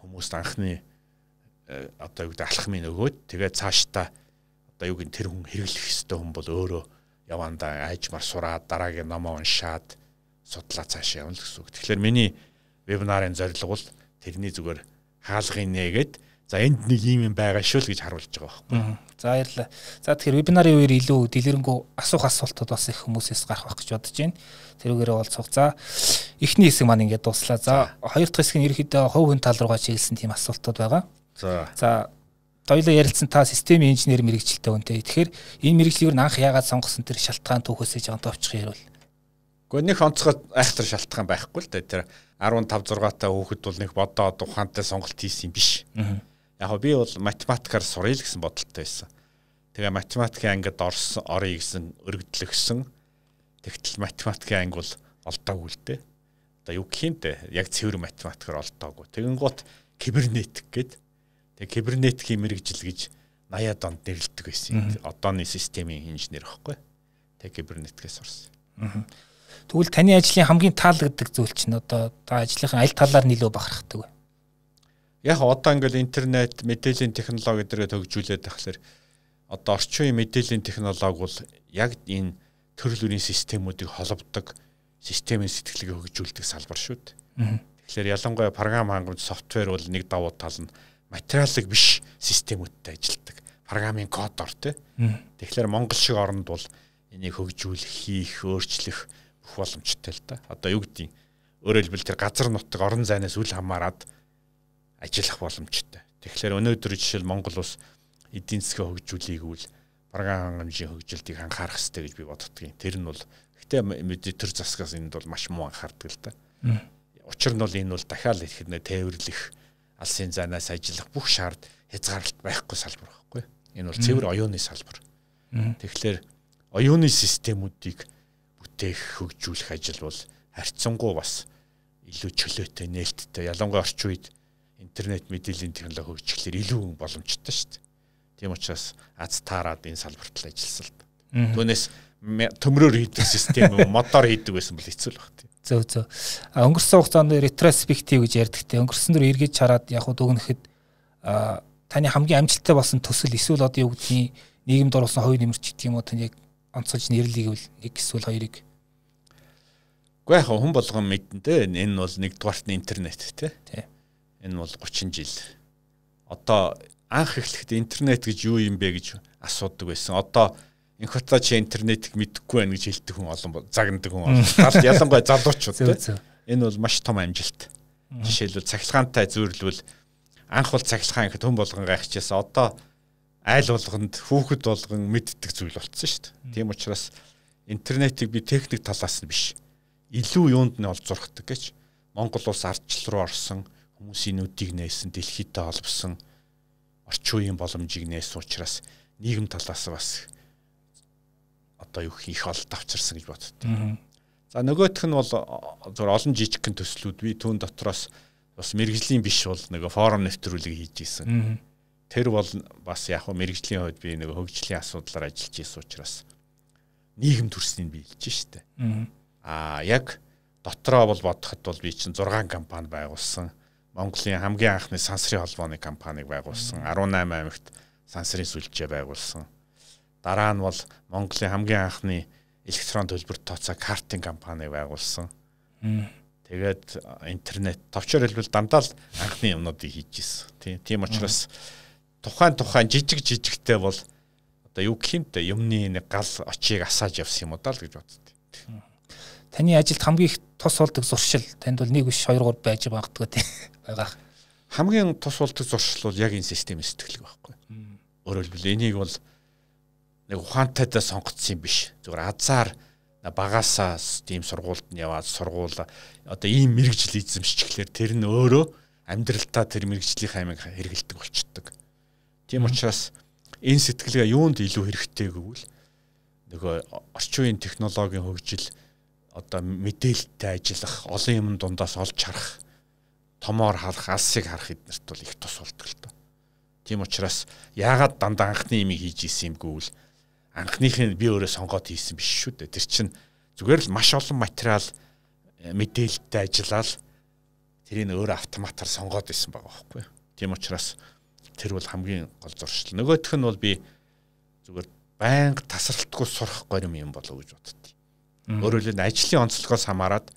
хүмүүст анхны Э, одоо юу гэдэг алхмын өгөөд тэгээд цаашдаа одоо юу гин тэр хүн хэрэглэх ёстой хүн бол өөрөө явандаа айжмар сураад дараагийн номоо уншаад судлаа цааш явна л гэсэн үг. Тэгэхээр миний вебинарын зорилго бол тэрний зүгээр хаалгын нэгэд за энд нэг юм юм байгаа шүү л гэж харуулж байгаа байхгүй. За баярлалаа. За тэгэхээр вебинарын үеэр илүү дэлгэрэнгүй асуух асуултууд бас их хүмүүсээс гарах байх гэж бодож байна. Тэрүүгээрээ олцох. За эхний хэсэг маань ингээд дуслаа. За хоёр дахь хэсгийн ерөөхдөө хувь хүн тал руугаа чиглэсэн тийм асуултууд байгаа. За. За хоёлоо ярилцсан та системийн инженер мэрэгчлээ үнтэй. Тэгэхээр энэ мэрэгчлийг анх яагаад сонгосон тэр шалтгаан түүхөөсөө жоонтой очих ярил. Гэхдээ нэг онцгой айхтар шалтгаан байхгүй л дээ. Тэр 15 6-тай хүүхэд бол нэг бодоод ухаантай сонголт хийсэн юм биш. Яг би бол математикаар сурыг л гэсэн бодолтой байсан. Тэгээ математикийн ангид орсон орё гэсэн өргөдлөгсөн. Тэгтэл математикийн анги бол олдоогүй л дээ. Одоо юу гэх юм те яг цэвэр математикаар олдоогүй. Тэгэнгუთ кибернетик гэдэг Тэгээ кибернетикийн мэрэгжил гэж 80-аад онд нэрлэдэг байсан. Одооны системийн инженер байхгүй. Тэгээ кибернетикээс орсон. Тэгвэл таны ажлын хамгийн таалагддаг зүйл чинь одоо та ажлынхаа аль талаар нөлөө бахархдаг вэ? Яг одоо ингээл интернет, мэдээллийн технологи гэдрэгэ хөгжүүлээд тахлаар одоо орчин үеийн мэдээллийн технологи бол яг энэ төрөл бүрийн системүүдийг холбодог системийн сэтгэлгээ хөгжүүлдэг салбар шүү дээ. Тэгэхээр ялангуяа програм хангамж софтвер бол нэг давуу тал нь материалыг биш системүүттэй ажилдаг. Програмын код ор тий. Тэгэхээр Монгол шиг оронд бол энийг хөгжүүлэх, хийх, өөрчлөх бүх боломжтой л да. Одоо юу гэдгийг өөрөөр хэлбэл тэр газар нутаг орон зайнаас үл хамааран ажиллах боломжтой. Тэгэхээр өнөөдөр жишээл Монгол улс эдийн засгийн хөгжүүлийг програм хангамжийн хөгжилтийг анхаарах хэрэгтэй гэж би боддог юм. Тэр нь бол гэтээ мэдээ төр засгаас энд бол маш муу анхаардаг л да. Учир нь бол энэ бол дахиад ихэд нэ тээвэрлэх алсын занаас ажиллах бүх шаард хязгаарлалт байхгүй салбар байхгүй. Энэ бол цэвэр оюуны салбар. Тэгэхээр оюуны системүүдийг бүтээх, хөгжүүлэх ажил бол харьцангуй бас илүү чөлөөтэй, нээлттэй. Ялангуяа орчин үед интернет мэдээллийн технологи хөгжлөөр илүү боломжтой шүү дээ. Тийм учраас аз таарад энэ салбарт л ажилласан л да. Түүнээс төмрөөр хийдэг систем, (laughs) модоор хийдэг байсан бол хэцүү л багт зөө зөө. А өнгөрсөн хугацаанд ретроспектив гэж ярьдаг те. Өнгөрсөн дөрөв эргэж хараад яг хуу дүгнэхэд а таны хамгийн амжилттай болсон төсөл эсвэл одоо юу гэдгийг нийгэмд оруулсан хоёр нэмэрч гэх юм уу тань яг онцолж нэрлэгийг нэг эсвэл хоёрыг. Уу яг хүн болгон мэдэн те. Энэ бол нэгдүгээрт нь интернет те. Тий. Энэ бол 30 жил. Одоо анх эхлэхэд интернет гэж юу юм бэ гэж асуудаг байсан. Одоо энэ хотоо чи интернетийг мэдэхгүй байна гэж хэлдэг хүн олон загнадаг хүн олон. Ялангуяа залуучууд тийм. Энэ бол маш том амжилт. Жишээлбэл цахилгаантай зүйрлвэл анх бол цахилгаан гэхэд хэн болгон гайхчихсан. Одоо айл болгонд хүүхэд болгон мэддэг зүйл болсон шүү дээ. Тийм учраас интернетийг би техник талаас нь биш илүү юунд нь олж зурхдаг гэж Монгол улс ардчил руу орсон хүмүүсийн нүдийг нээсэн дэлхийдээ олбсон орчин үеийн боломжийг нээсэн учраас нийгэм талаас бас одоо юу хийх олд авчирсан гэж боддтой. За нөгөөх нь бол зур олон жижигхэн төслүүд би түн дотроос бас мэрэгжлийн биш бол нөгөө форум нэвтрүүлэг хийж исэн. Тэр бол бас яг хөө мэрэгжлийн хувьд би нөгөө хөгжлийн асуудлаар ажиллаж исэн учраас нийгэм төрснийг биелж штэ. Аа яг дотроо бол бодоход бол би чинь 6 компани байгуулсан. Монголын хамгийн анхны сансрын холбооны компаниг байгуулсан. 18 амигт сансрын сүлжээ байгуулсан. Дараа нь бол Монголын хамгийн анхны электрон төлбөрт тооцоо картинг компани байгуулсан. Тэгээд интернет товчор хэлбэл дандаа л анхны юмнуудыг хийж ирсэн. Тийм. Тийм учраас тухайн тухайн жижиг жижигтэй бол одоо юу гэх юмтэй юмны нэг гал очийг асааж явсан юм удаа л гэж боддог. Таны ажилд хамгийн их тус болдог зуршил танд бол нэг биш 2 3 байж магадгүй тийм (laughs) байгаа. Хамгийн тус болдог зуршил бол яг энэ систем сэтгэлэг байхгүй. Өөрөөр хэлбэл энийг бол нэг ухаантайдаа сонгоцсон юм биш. Зүгээр азар багаасаа тийм сургуульд нь яваад сургууль одоо ийм мэрэгжил эзэмшчихлээр тэр нь өөрөө амьдралдаа тэр мэрэгжлийн хаймыг хэрэгэлдэг болчдөг. Тийм учраас энэ сэтгэлгээ юунд илүү хэрэгтэй гэвэл нөгөө орчин үеийн технологийн хөгжил одоо мэдээлэлтэй ажиллах, олон юм дундаас олж харах, томоор харах, алсыг харах эднэрт бол их тус болдог л доо. Тийм учраас яагаад дандаа анхны имийг хийж исэн юм гүүл анхныхыг би өөрөө сонгоод хийсэн биш шүү дээ. Тэр чинь зүгээр л маш олон материал э, мэдээлэлтэй ажиллаад тэрийг өөр автоматар сонгоод исэн байгаа байхгүй. Тийм учраас тэр бол хамгийн гол зуршил. Нөгөөх нь бол би зүгээр байнга тасралтгүй сурах горим юм болов гэж боддتي. Өөрөөр хэлбэл ажлын онцлогоос хамаарат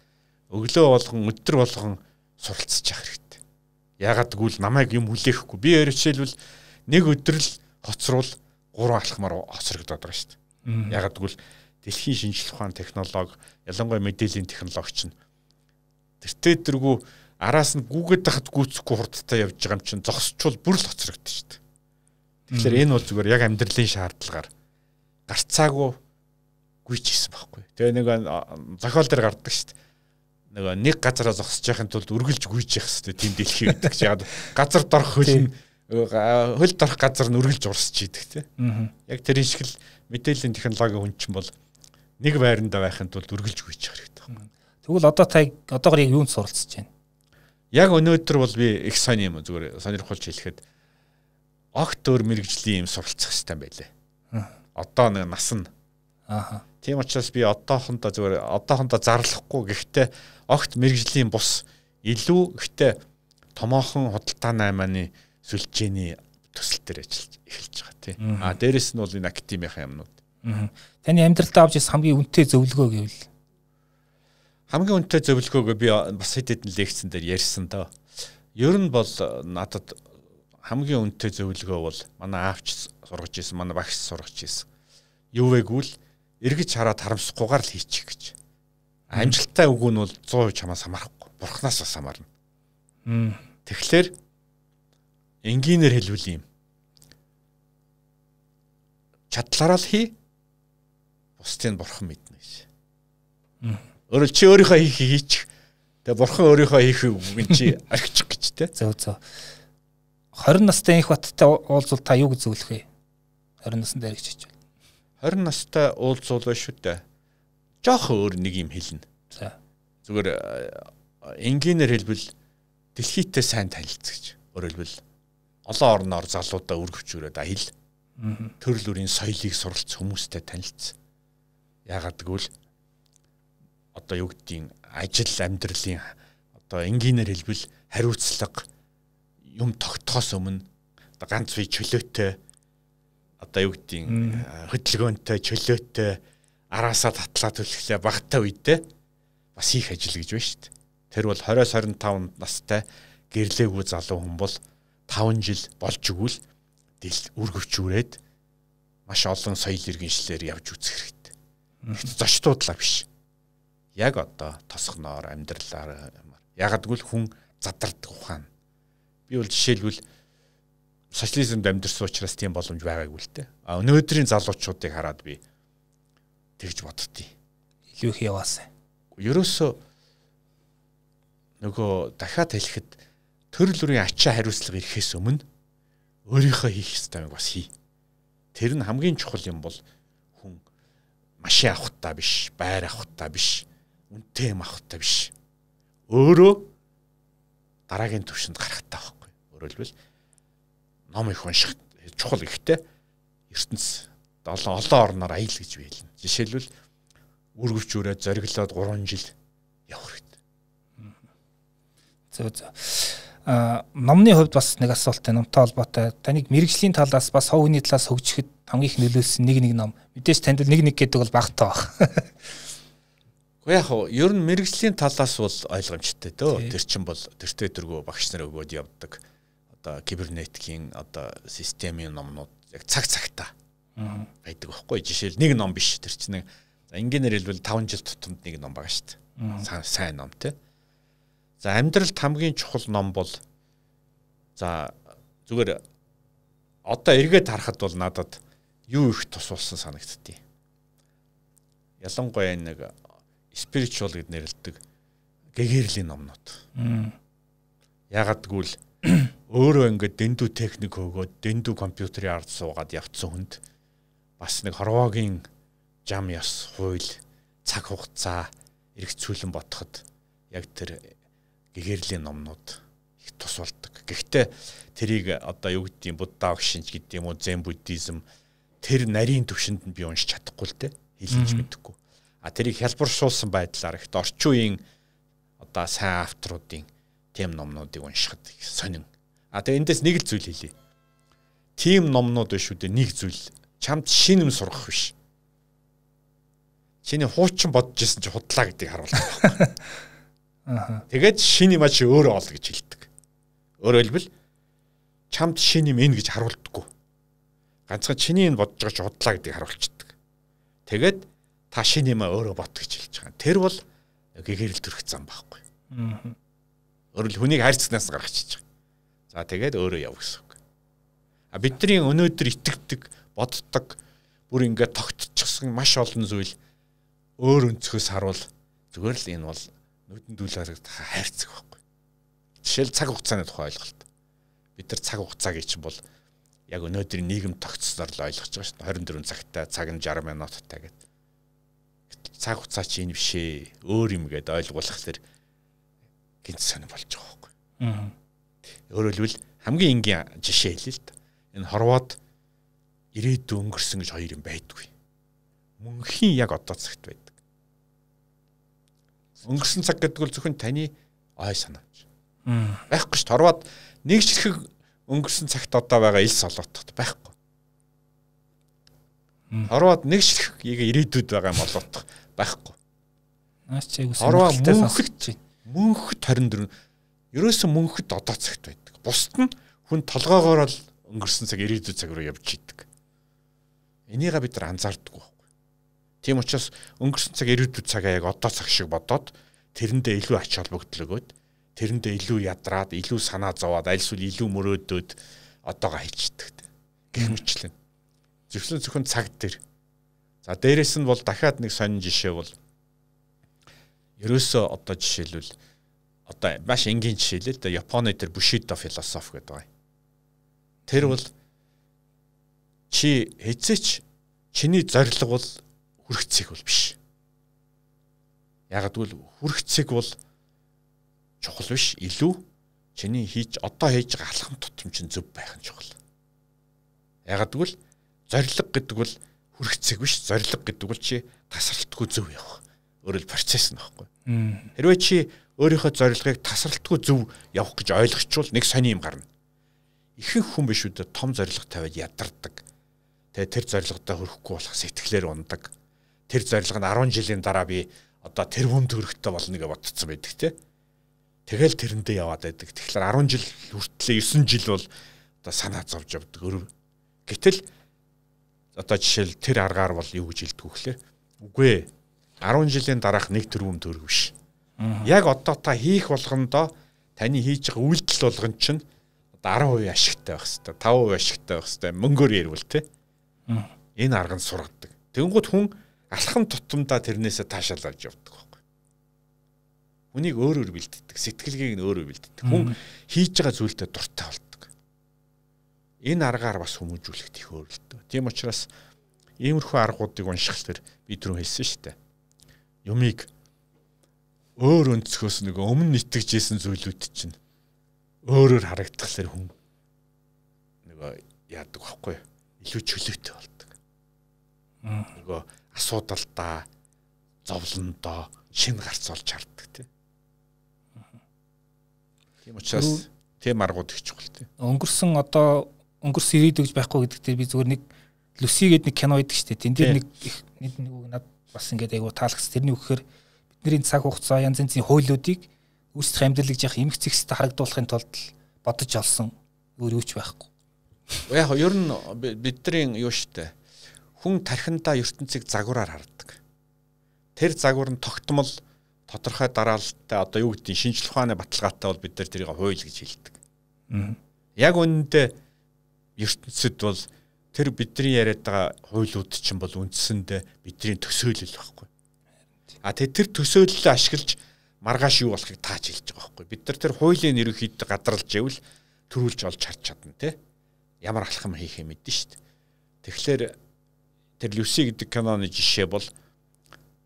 өглөө болгон өдөр болгон суралцж явах хэрэгтэй. Ягаад гэвэл намайг юм хүлээхгүй. Би өөрөөр хэлбэл нэг өдөр л хоцруул гурван алхмаар хоцрогдоод байгаа шүү дээ. Яг гэвэл дэлхийн шинжилх ухаан технологи, ялангуяа мэдээллийн технологич нь тэртээ дэргүй араас нь гүгээд тахад гүцэхгүй хурдтай явж байгаа юм чинь зогсчвал бүр л хоцрогдсон шүү дээ. Тэгэхээр энэ бол зүгээр яг амьдралын шаардлагаар гарцаагүй гүйчихсэн байхгүй. Тэгээ нэг зохиол дээр гардаг шүү дээ нөгөө нэг газараа зогсож яхахын тулд үргэлж гүйж явах хэрэгтэй тийм дэлхий гэдэг чинь ягаад газар дорох хөл нь хөл дарах газар нүргэлж урсч идэг те. Яг тэр шиг л мэдээллийн технологи хүн чинь бол нэг байранда байхын тулд үргэлж гүйчих хэрэгтэй байна. Тэгвэл одоо та одоогор яг юунд суралцж байна? Яг өнөөдөр бол би их сони юм зүгээр сонирхолж хэлэхэд огт өөр мэрэгжлийн юм суралцах хэвээр байлээ. Одоо нэг нас нь. Ааха. Тийм учраас би одоохондоо зүгээр одоохондоо зарлахгүй гэхдээ огт мэрэгжлийн бус илүү гэхдээ томоохон худалдаа наймааны сүлжээний төсөл дээр ажиллаж эхэлж байгаа тийм. А дээрэс нь бол энэ академийнхаа юмнууд. Таны амьдралтаа авч ирсэн хамгийн үнэтэй зөвлөгөө гэвэл хамгийн үнэтэй зөвлөгөөг би бас хэд хэдэн лекцэн дээр ярьсан доо. Ер нь бол э, надад хамгийн үнэтэй зөвлөгөө бол манай аавч сургаж ирсэн, манай багш сургаж ирсэн. Юу вэгүүл эргэж хараад харамсахгүйгээр л хийчих гэж. Амжилттай үг нь бол 100% чамаас хамаарахгүй. Бурхнаас бас хамаарна. Тэгэхээр энгийнээр хэлвэл юм. Чадлаараа л хий. Бусдын бурхан мэднэ гэж. Өөрөөр чи өөрийнхөө хийх хийчих. Тэгээ бурхан өөрийнхөө хийх үгэн чи арчих гэж те. Зөө зөө. 20 настай их баттай уулзвал та юу гэж зөвлөх вэ? 20 настай хэрэг чиж. 20 настай уулзвал шүү дээ. Жохо өөр нэг юм хэлнэ. За. Зүгээр энгийнээр хэлбэл дэлхийтэй сайн танилцгаж. Өөрөлдвөл олон орноор залуудаа өргөвчүүрээд айл төрөл бүрийн соёлыг суралц хүмүүстэй танилцсан. Яагаад гэвэл одоо юу гэдгийг ажил амьдралын одоо энгийнээр хэлбэл хариуцлага юм тогтохоос өмнө одоо ганц үе чөлөөтэй одоо юу гэдгийг э, хөдөлгөөнтэй чөлөөтэй араасаа татлаа төлөхлөө багтаа үедээ бас хийх ажил гэж байна шүү дээ. Тэр бол 20-25 настай гэрлээгүй залуу хүн бол 5 жил болж өгвөл дил үргөвчүүрээд маш олон соёл иргэншлэр явж үзэх хэрэгтэй. Зочдуудлаа биш. Яг одоо тосгоноор амьдралаар ягдгүй л хүн задардаг ухаан. Би бол жишээлбэл социализмд амьдэрсэн учраас тийм боломж байгаагүй л дээ. А өнөөдрийн залуучуудыг хараад би тэгж боддتي. Илүү их яваасаа. Ерөөсөө нөгөө дахиад хэлэхэд төрөл бүрийн ачаа хариуцлага ирэхээс өмнө өөрийнхөө хийх ёстойг бас хий. Тэр нь хамгийн чухал юм бол хүн машин авах та биш, байр авах та биш, үнэтэй юм авах та биш. Өөрөө дараагийн төвшөнд гарах та байхгүй. Өөрөлдвөл ном их унших чухал ихтэй ертөнц олон олон орноор аялал гэж биелнэ. Жишээлбэл үргэлжүүрээ зориглоод 3 жил явах хэрэгтэй. Зөө зөө номны хувьд бас нэг асуулт байна. Номтой холбоотой. Таныг мэрэгжлийн талаас бас хов хүний талаас хөгжихэд хамгийн их нөлөөлсөн нэг нэг ном. Мэдээж танд нэг нэг гэдэг бол багтаа баг. Уу яг хоо ер нь мэрэгжлийн талаас бол ойлгомжтой төө. Тэр чин бол тэртээ тэргөө багш нар өгөөд явдаг. Одоо кибернетикийн одоо системийн номнууд яг цаг цагтаа байдаг байхгүй жишээл нэг ном биш тэр чинь нэг за ингээд хэлбэл 5 жил тутамд нэг ном байгаа шүү дээ. Сайн ном тий. За амьдралд хамгийн чухал ном бол за зүгээр одоо эргээд харахад бол надад юу их тус болсон санагдтыг. Ялангуяа нэг spiritual гэд нэрлдэг гэгэрлийн номнууд. Ягаад гэвэл (clears throat) өөрөө ингээд дэндүү техник хөгөөд дэндүү компьютерийн ард суугаад явцсан хүнд бас нэг хорвоогийн жам яс хууль цаг хугацаа эргцүүлэн бодоход яг тэр гэгэрлийн номнууд их тус болдог. Гэхдээ тэрийг одоо юу гэдгийг буддаа өгшинч гэдэг юм уу, зэн буддизм тэр нарийн төвшөнд нь би уншиж чадахгүй л те хэлж мэдэхгүй. А тэрийг хялбаршуулсан байдлаар ихт орчин үеийн одоо сайн авторуудын тем номнуудыг уншихад их сонин. А тэгээ эндээс нэг л зүйл хэлье. Тим номнууд биш үү те нэг зүйл. Чамд шинэм сургах биш чиний хуучин бодож исэн чи худлаа гэдгийг харуулдаг. (laughs) Тэгээд шиний маш өөрөө ол гэж хэлдэг. Өөрөөр хэлбэл чамд шиний мэн гэж харуулдаггүй. Ганцхан чиний энэ бодож байгаа ч худлаа гэдгийг харуулчихдаг. Тэгээд та шиний маа өөрөө бот гэж хэлж байгаа. Тэр бол гэгэрэл төрөх зам байхгүй. Өөрөөр хүнийг хайрцнаас гаргаж чиж байгаа. За тэгээд өөрөө яв гэсэн үг. А бидний өнөөдөр итгэдэг, боддог бүр ингээд тогтчихсан маш олон зүйл өөр өнцгөөс харуул зүгээр л энэ бол нүдэн дүүл харагдах хайрцаг байхгүй. Жишээл цаг хугацааны тухай ойлголт. Бид нар цаг хугацааг чинь бол яг өнөөдрийн нийгэм тогтцоор л ойлгож байгаа шүү дээ. 24 цагтай, цаг нь 60 минуттай гэдэг. Цаг хугацаа чинь энэ биш ээ. Өөр юм гээд ойлгуулах хэрэг гинц сонир болж байгаа байхгүй. Аа. Өөрөлдвөл хамгийн энгийн жишээ хэлээ л дээ. Энэ хорвоод ирээдүй өнгөрсөн гэж хоёр юм байдгүй. Мөнхийн яг одоо цагт байд өнгөрсөн цаг гэдэг бол зөвхөн таны ой санаач. Байхгүй ш торваад нэг ширхэг өнгөрсөн цагт одоо байгаа ил солоотход байхгүй. Орвоод нэг ширхэг ирээдүйд байгаа юм болоодох байхгүй. Наас ч айгу сонирхолтой сонсогдож байна. Мөнхөд 24. Ерөөсөн мөнхөд одоо цагт байдаг. Бусд нь хүн толгоогоор л өнгөрсөн цаг ирээдүйд цаг руу явж идэг. Энийг бид нар анзаардаг. Тийм учраас өнгөрсөн цаг ирээдүйд цагаа яг одоо цаг шиг бодоод тэрэндээ илүү ач холбогдол өгөөд тэрэндээ илүү ядраад, илүү санаа зовоод, аль эсвэл илүү мөрөөдөөд одоогоо хийчихдэг. Гэх мэтлэн. Зөвхөн зөвхөн цаг дээр. За дээрэс нь бол дахиад нэг сонин жишээ бол ерөөсөө одоо жишээлбэл одоо маш энгийн жишээлээ л да Японы тэр Bushido философи гэдэг бай. Тэр бол чи хэзээч чиний зориг бол хүрх цэг бол биш. Ягдвал хүрх цэг бол чухал биш, илүү чиний хийж одоо хийж байгаа алхам тутам чинь зөв байх нь чухал. Ягдвал зориг гэдэг бол хүрх цэг биш, зориг гэдэг бол чи тасралтгүй зөв явах. Өөрөлд процесс нь багхгүй. Хэрвээ чи өөрийнхөө зорилгыг тасралтгүй зөв явах гэж ойлгочвол нэг сони юм гарна. Ихэнх хүн биш үү том зорилго тавиад ядардаг. Тэгээ тэр зорилгодоо хүрэхгүй болох сэтгэлээр ундаг тэр зорилго нь 10 жилийн дараа би одоо тэр хүн төрөхтэй болно гэж бодсон байдаг те. Тэгэл тэрэндээ яваад байдаг. Тэгэхээр 10 жил хүртлээ 9 жил бол одоо санаа зовж явдаг. Гэтэл одоо жишээл тэр аргаар бол юу гэж хэлдэг вүхлээ. Үгүй ээ. 10 жилийн дараах нэг төрөм төрөх биш. Яг одоо та хийх болгондоо таны хийж байгаа үйлдэл болгон чинь одоо 10% ашигтай байх хэвээр, 5% ашигтай байх хэвээр мөнгөөр ярил те. Энэ арга нь сургадаг. Тэнгууд хүн алхам тутамдаа тэрнээсээ таашаал авч явдаг байхгүй. Хүнийг өөрөөр бэлддэг, сэтгэлгээг нь өөрөөр бэлддэг. Хүн хийж байгаа зүйлдээ дуртай болдог. Энэ аргаар бас хүмүүжүүлэхт их өөрлөлтөө. Тийм учраас иймэрхүү аргуудыг унших төр би түрүү хэлсэн шүү дээ. Юмыг өөр өнцгөөс нөгөө өмнө итгэжсэн зүйлүүд чинь өөрөөр харагдахлаар хүн нөгөө яадаг байхгүй илүү чөлөөтэй болдог. Нөгөө асуудалдаа зовлондоо шин гарц олж харддаг тийм. Тийм учраас тийм аргууд их чухал тийм. Өнгөрсөн одоо өнгөрсөн ирээдүй гэж байхгүй гэдэг дээр би зүгээр нэг Люси гэдэг нэг кино байдаг шүү дээ. Тэн дээр нэг нэг нэг үг над бас ингээд айгуу таалагц тэрний өгөхөр бидний цаг хугацаа янз янзын хуйлуудыг өөрсдөх амьдралж явах эмх зэгстэй харагдуулахын тулд бодож олсон өөр юуч байхгүй. Яг нь ер нь бидний юу шүү дээ хүн тархиндаа ертөнцийг загвараар хардаг. Тэр загвар нь тогтмол тодорхой дараалттай одоо юу гэдэг шинжлэх ухааны баталгаатай бол бид нар тэрийг хууль гэж хэлдэг. Яг үнэндээ ертөнцид бол тэр бидний яриад байгаа хуйлууд чинь бол үндсэндээ бидний төсөөлөл байхгүй. А тэгээ тэр төсөөллөө ашиглаж маргааш юу болохыг таач хэлж байгаа байхгүй. Бид нар тэр хуулийн ерөнхийд гадралж ивэл төрүүлж олж харж чадна тий. Ямар алхам хийх юм мэдэн шүү дээ. Тэгэхээр тэр Люси гэдэг киноны жишээ бол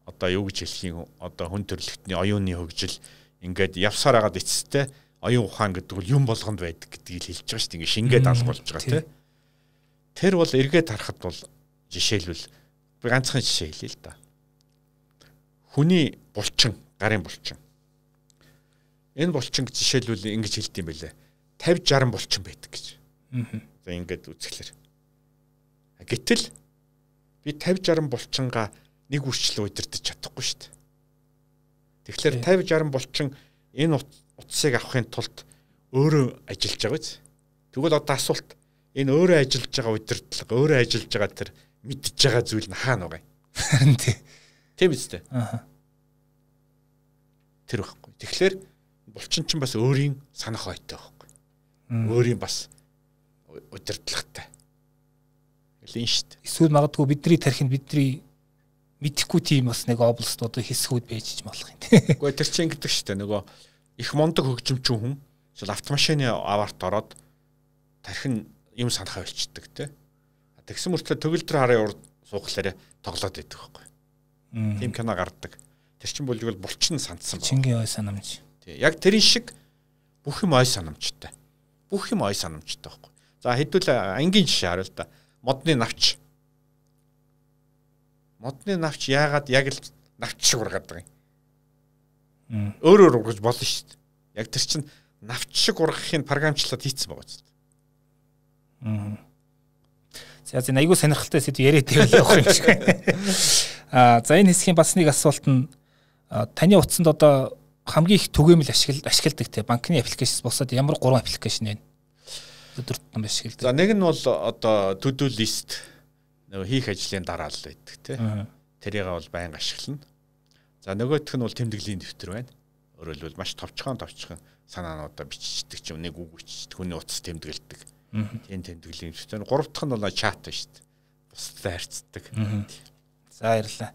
одоо юу гэж хэлхийн одоо хүн төрөлхтний оюуны хөгжил ингээд явсаар агаад эцэстээ оюун ухаан гэдэг бол юм болгонд байдаг гэдгийг хэлж байгаа шүү дээ. Ингээд шингээд алга болж байгаа тийм. Тэр бол эргээд харахад бол жишээлбэл би ганцхан жишээ хэлье л да. Хүний булчин, гарын булчин. Энэ булчин жишээлбэл ингэж хэлдэг юм байлээ. 50 60 булчин байдаг гэж. Аа. За ингээд үзэхлээр. Гэтэл би 50 60 булчингаа нэг үрчлээ удирдах чадахгүй шүү дээ. Тэгэхээр 50 60 булчин энэ утсыг авахын тулд өөрөө ажиллаж байгаа биз. Тэгвэл одоо асуулт энэ өөрөө ажиллаж байгаа удирдлага, өөрөө ажиллаж байгаа тэр мэдж байгаа зүйл нь хаана байгаа юм? (laughs) Тий. Тийм биз дээ. Аа. Тэр байхгүй. Тэгэхээр булчин чинь бас өөрийн санах ойтой байхгүй. Өөрийн бас удирдлагатай. Гэлэн штт. Эсвэл магадгүй бидний тархинд бидний мэдхгүй тийм бас нэг облстууд хэсгүүд байж болох юм. Уу тэр чинь гэдэг штт. Нөгөө их мондөг хөгжимчин хүн шил автомашины аварт ороод тархин юм санахаа өлчдөг те. Тэгсэн мөртлөө төгөлдөр харын урд суухлаарэ тоглоод байдаг байхгүй. Тим кино гарддаг. Тэр чин бүлгэл булчин сандсан. Чингийн ой санамж. Тий. Яг тэрэн шиг бүх юм ой санамжтай. Бүх юм ой санамжтай байхгүй. За хэдүүл ангийн жишээ харуул та модны навч. Модны навч яагаад яг л навч шиг ургаад байгаа юм? Өөрөөр ургаж болно шүү дээ. Яг тэр чинь навч шиг ургахын програмчлаад хийцэн байгаа зүйл. Аа. За зэн айгүй сонирхолтой сэдв яриад байвал явах юм шиг. Аа за энэ хэсгийн бас нэг асуулт нь таны утсанд одоо хамгийн их түгээмэл ашигла ашигладаг те банкны аппликейшн болсод ямар гурван аппликейшн байна? өдөртөн биш гэлээ. За нэг нь бол одоо to do list нөгөө хийх ажлын дараа л байдаг тий. Тэрийг бол байнга ашиглана. За нөгөөх нь бол тэмдэглэлийн дэвтэр байна. Өөрөөр хэлбэл маш товчхон товчхон санаануудаа биччихдэг ч юм нэг үг биччихдэг хүний утас тэмдэглэдэг. Тийм тэмдэглэлийн дэвтэр. Гурав дахь нь бол чат ба шүү дээ. Бусдад харьцдаг. За баярлалаа.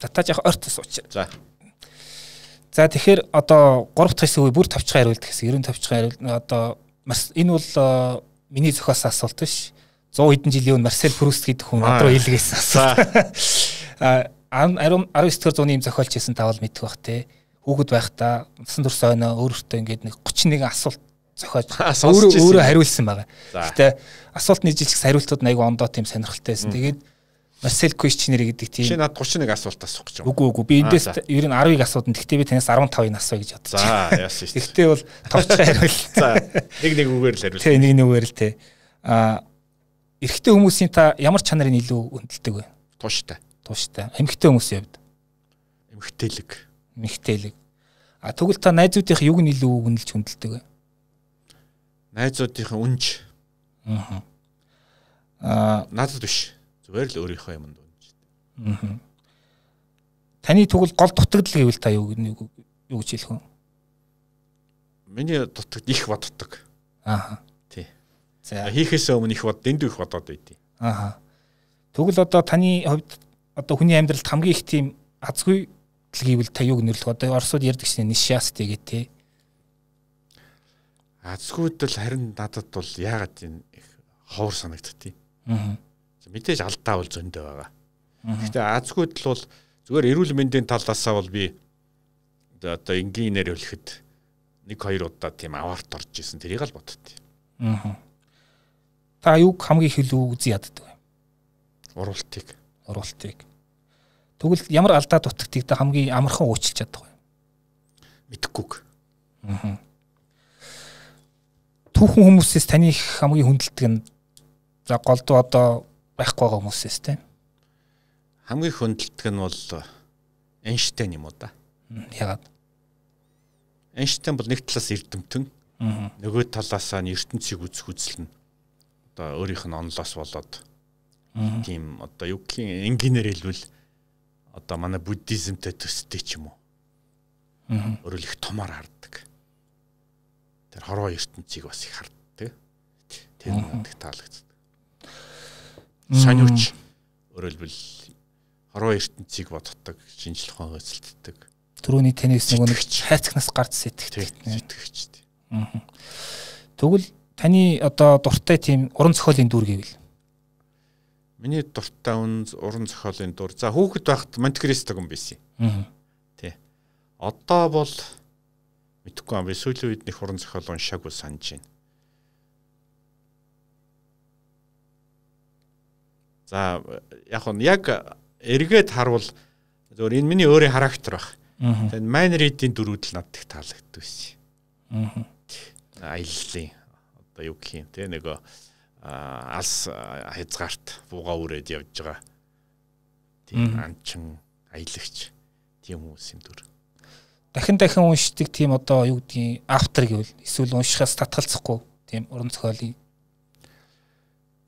Татаж яг орт сууч. За. За тэгэхээр одоо 3 дахь хэсэг үе бүр тавчхан хариулт гэсэн. Ер нь тавчхан хариулт одоо бас энэ бол э, миний зохиосон асуулт биш. 100 хэдэн жилийн өмнө Марсель Пруст гэдэг хүн над руу илгээсэн асуулт. (laughs) А 19-р зууны юм зохиолч байсан та бол мэдэх бах те. Хүүхэд байхдаа унтсан төрс ойноо өөрөөртөө ингээд нэг 31 асуулт зохиож (laughs) өөрөө өөрөө хариулсан байгаа. Гэтэ асуултны жилч хариултууд айгүй ондоо тийм сонирхолтой байсан. Тэгээд mm -hmm Marcel Questioner гэдэг тийм. Чи над 31 асуулт асуух гэж байна. Үгүй үгүй би эндээс ер нь 10-ыг асуудна. Гэхдээ би танаас 15-ыг асууя гэж бодчих. За яасан шүү. Гэхдээ бол товчхон (laughs) хариул. За нэг нэг үгээр л хариул. Тий нэг нэг үгээр л тий. А эрэгтэй хүмүүсийн та ямар чанарын илүү өндөлдөг вэ? Тууштай. Тууштай. Эмэгтэй хүмүүсийн хувьд. Эмэгтэйлэг. Эмэгтэйлэг. А тэгвэл та найзуудынх юг нь илүү үнэлж хөндөлдөг вэ? Найзуудынх үнж. Аа. Аа надад биш зүгээр л өөрийнхөө юмд үнэмжтэй. Таны тэгвэл гол дутагдал гэвэл та юу юу гэж хэлэх вэ? Миний дутагд их боддог. Аа. Тий. За хийхээс өмнө их бод дэндүү их бодоод байдیں۔ Аа. Тэгвэл одоо таны хувьд одоо хүний амьдралд хамгийн их тийм азгүй л гэвэл та юг нэрлэх одоо орсууд ярьдаг шне нишаст гэдэг тий. Азгүйд л харин надад бол яагаад энэ их ховор санагдтыг. Аа. Мэдээж алдаа бол зөндөө байгаа. Гэхдээ Азгууд л бол зүгээр эрүүл мэндийн талаасаа бол би одоо энгийн нэр хэлэхэд нэг хоёр удаа тийм аваарт орж исэн тэрийг л боддتي. Аа. Та юг хамгийн хөлөө үгүй яддаг юм. Уралтыг. Уралтыг. Тэгвэл ямар алдаа дутагдгийг та хамгийн амархан уучлж чаддаг юм. Мэдхгүй. Аа. Түүхэн хүмүүсээс таны хамгийн хүндэлдэг нь за голдуу одоо байхгүй байгаа хүмүүсээс тийм. Хамгийн хөндлөлтг нь бол Эйнштейн юм уу да? Ягаад? Эйнштейн бол нэг талаас эрдэмтэн, нөгөө талаас нь ертөнцийг үзэх үзэл нь одоо өөрийнх нь онлоос болоод тийм одоо юу гэхийн энгинээр хэлвэл одоо манай буддизмтэй төстэй ч юм уу. Өөрөөр их томор хардаг. Тэр хорвоо ертөнцийг бас их хардаг. Тэр нэг таалагддаг. Шаньууч өөрөөр хэлбэл хорвоо ертөнцийг боддог, шинжлэх ухаан эзэлддэг. Төрөний тэнэс нөгөө нэг хайцгнаас гарч сэтгэгч. Сэтгэгч тийм. Тэгвэл таны одоо дуртай тийм уран зохиолын дүр гэвэл Миний дуртай үнз уран зохиолын дур. За хүүхэд байхад Монтекристо гом байсан. Аа. Тий. Одоо бол мэдхгүй юм би сүүлийн үед нэг уран зохиол уншаагүй санаж байна. За яг нь яг эргээд харуул зөвөр энэ миний өөрийн характер баг. Тэгээд майнеридийн дөрүүд л наддаг таалагддаг байсан. Аа. Аяллаа. Одоо юу гэх юм те нөгөө алс хязгаарт бууга үрээд явж байгаа. Тийм анчин аялагч тийм хүмүүс юм дүр. Дахин дахин уншдаг тийм одоо юу гэдгийг автор гэвэл эсвэл уншихаас татгалзахгүй тийм уран зохиолын.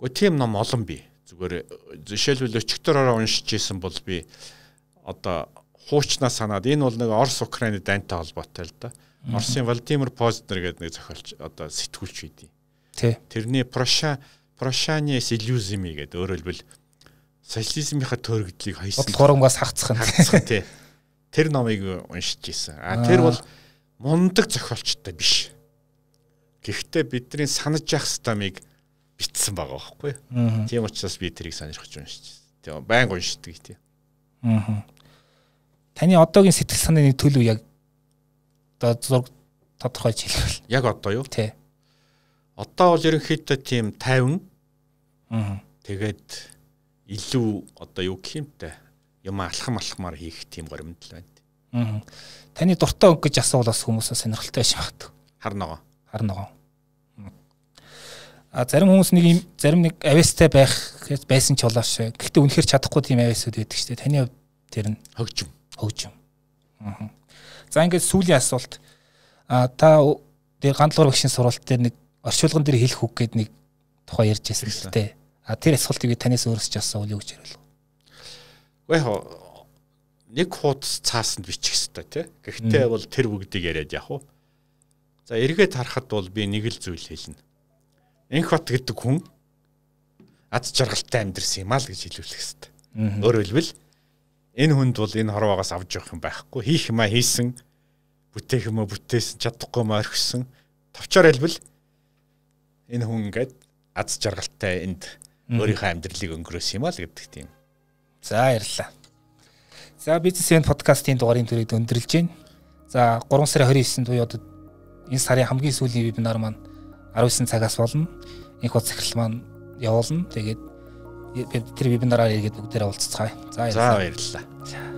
Гү тийм ном олон бий зүгээр э, жишээлбэл өчигдөрөөр уншиж исэн бол би одоо хуучнаа санаад энэ бол нэг Орос Украины дайнтай холбоотой л да. Оросын Владимир Познер гэдэг нэг зохиолч одоо сэтгүүлч байдیں۔ Тэ. Тэрний Проша Прошаны иллюзими гэдэг өөрөөр хэлбэл социализмынхаа төрөгдлийг хайсан. Бодлогоормгаас хагцсан. Хагцсан тий. Тэр номыг уншиж исэн. А тэр бол мундаг зохиолчтой биш. Гэхдээ бидний санаж явах стамыг битсэн байгаа байхгүй. Тийм учраас би тэрийг сонирхож уншиж. Тийм байнга уншдаг тийм. Аа. Таны одоогийн сэтгэл санааны төлөв яг одоо зураг тодорхойлж хэлвэл яг одоо юу? Тий. Одоо бол ерөнхийдөө тийм 50. Аа. Тэгээд илүү одоо юу гэх юм те юм алхам алхмаар хийх тийм горимд л байна. Аа. Таны дуртай өнгө гэж асуулаас хүмүүсээ сонирхолтой байж магадгүй. Харногоо. Харногоо. А зарим хүмүүс нэг юм зарим нэг авьяастай байх байсан ч болоош. Гэхдээ үнэхээр чадахгүй тийм авьяасуд байдаг шүү дээ. Таны хувьд тэр нь хөгжим. Хөгжим. Аа. За ингээд сүүлийн асуулт. А та тэр гандлгаар багшийн сургалт дээр нэг оршуулган дээр хэлэх үг гээд нэг тухай ярьж байсан л дээ. А тэр асуултыг танаас өөрөөсч асуу үл юу гэж хариулв. Гэхдээ нэг хуудас цаасанд бичих хэвээр тий. Гэхдээ бол тэр бүгдийг яриад явах уу. За эргээд харахад бол би нэг л зүйл хэлнэ. Энх бат гэдэг хүн аз жаргалтай амьдрсэн юм аа л гэж хэлүүлэх хэрэгтэй. Өөрөөр хэлбэл энэ хүнд бол энэ хорвоогоос авч явах юм байхгүй. Хийх юмаа хийсэн, бүтээх юмаа бүтээсэн, чадахгүй юмаа орхисон. Товчоор хэлбэл энэ хүн ингээд аз жаргалтай энд өөрийнхөө амьдралыг өнгөрөөсөн юм аа л гэдэг тийм. За яриллаа. За бизнес энд подкастын дугаарын төрөйд өндөрлж гээ. За 3 сарын 29-нд буюу одоо энэ сарын хамгийн сүүлийн вебинар маань 19 цагаас болно. Энх бол захирал маань явуулна. Тэгээд тэр вебинараар иргэд бүгдээрээ уулзцаая. За баярлалаа.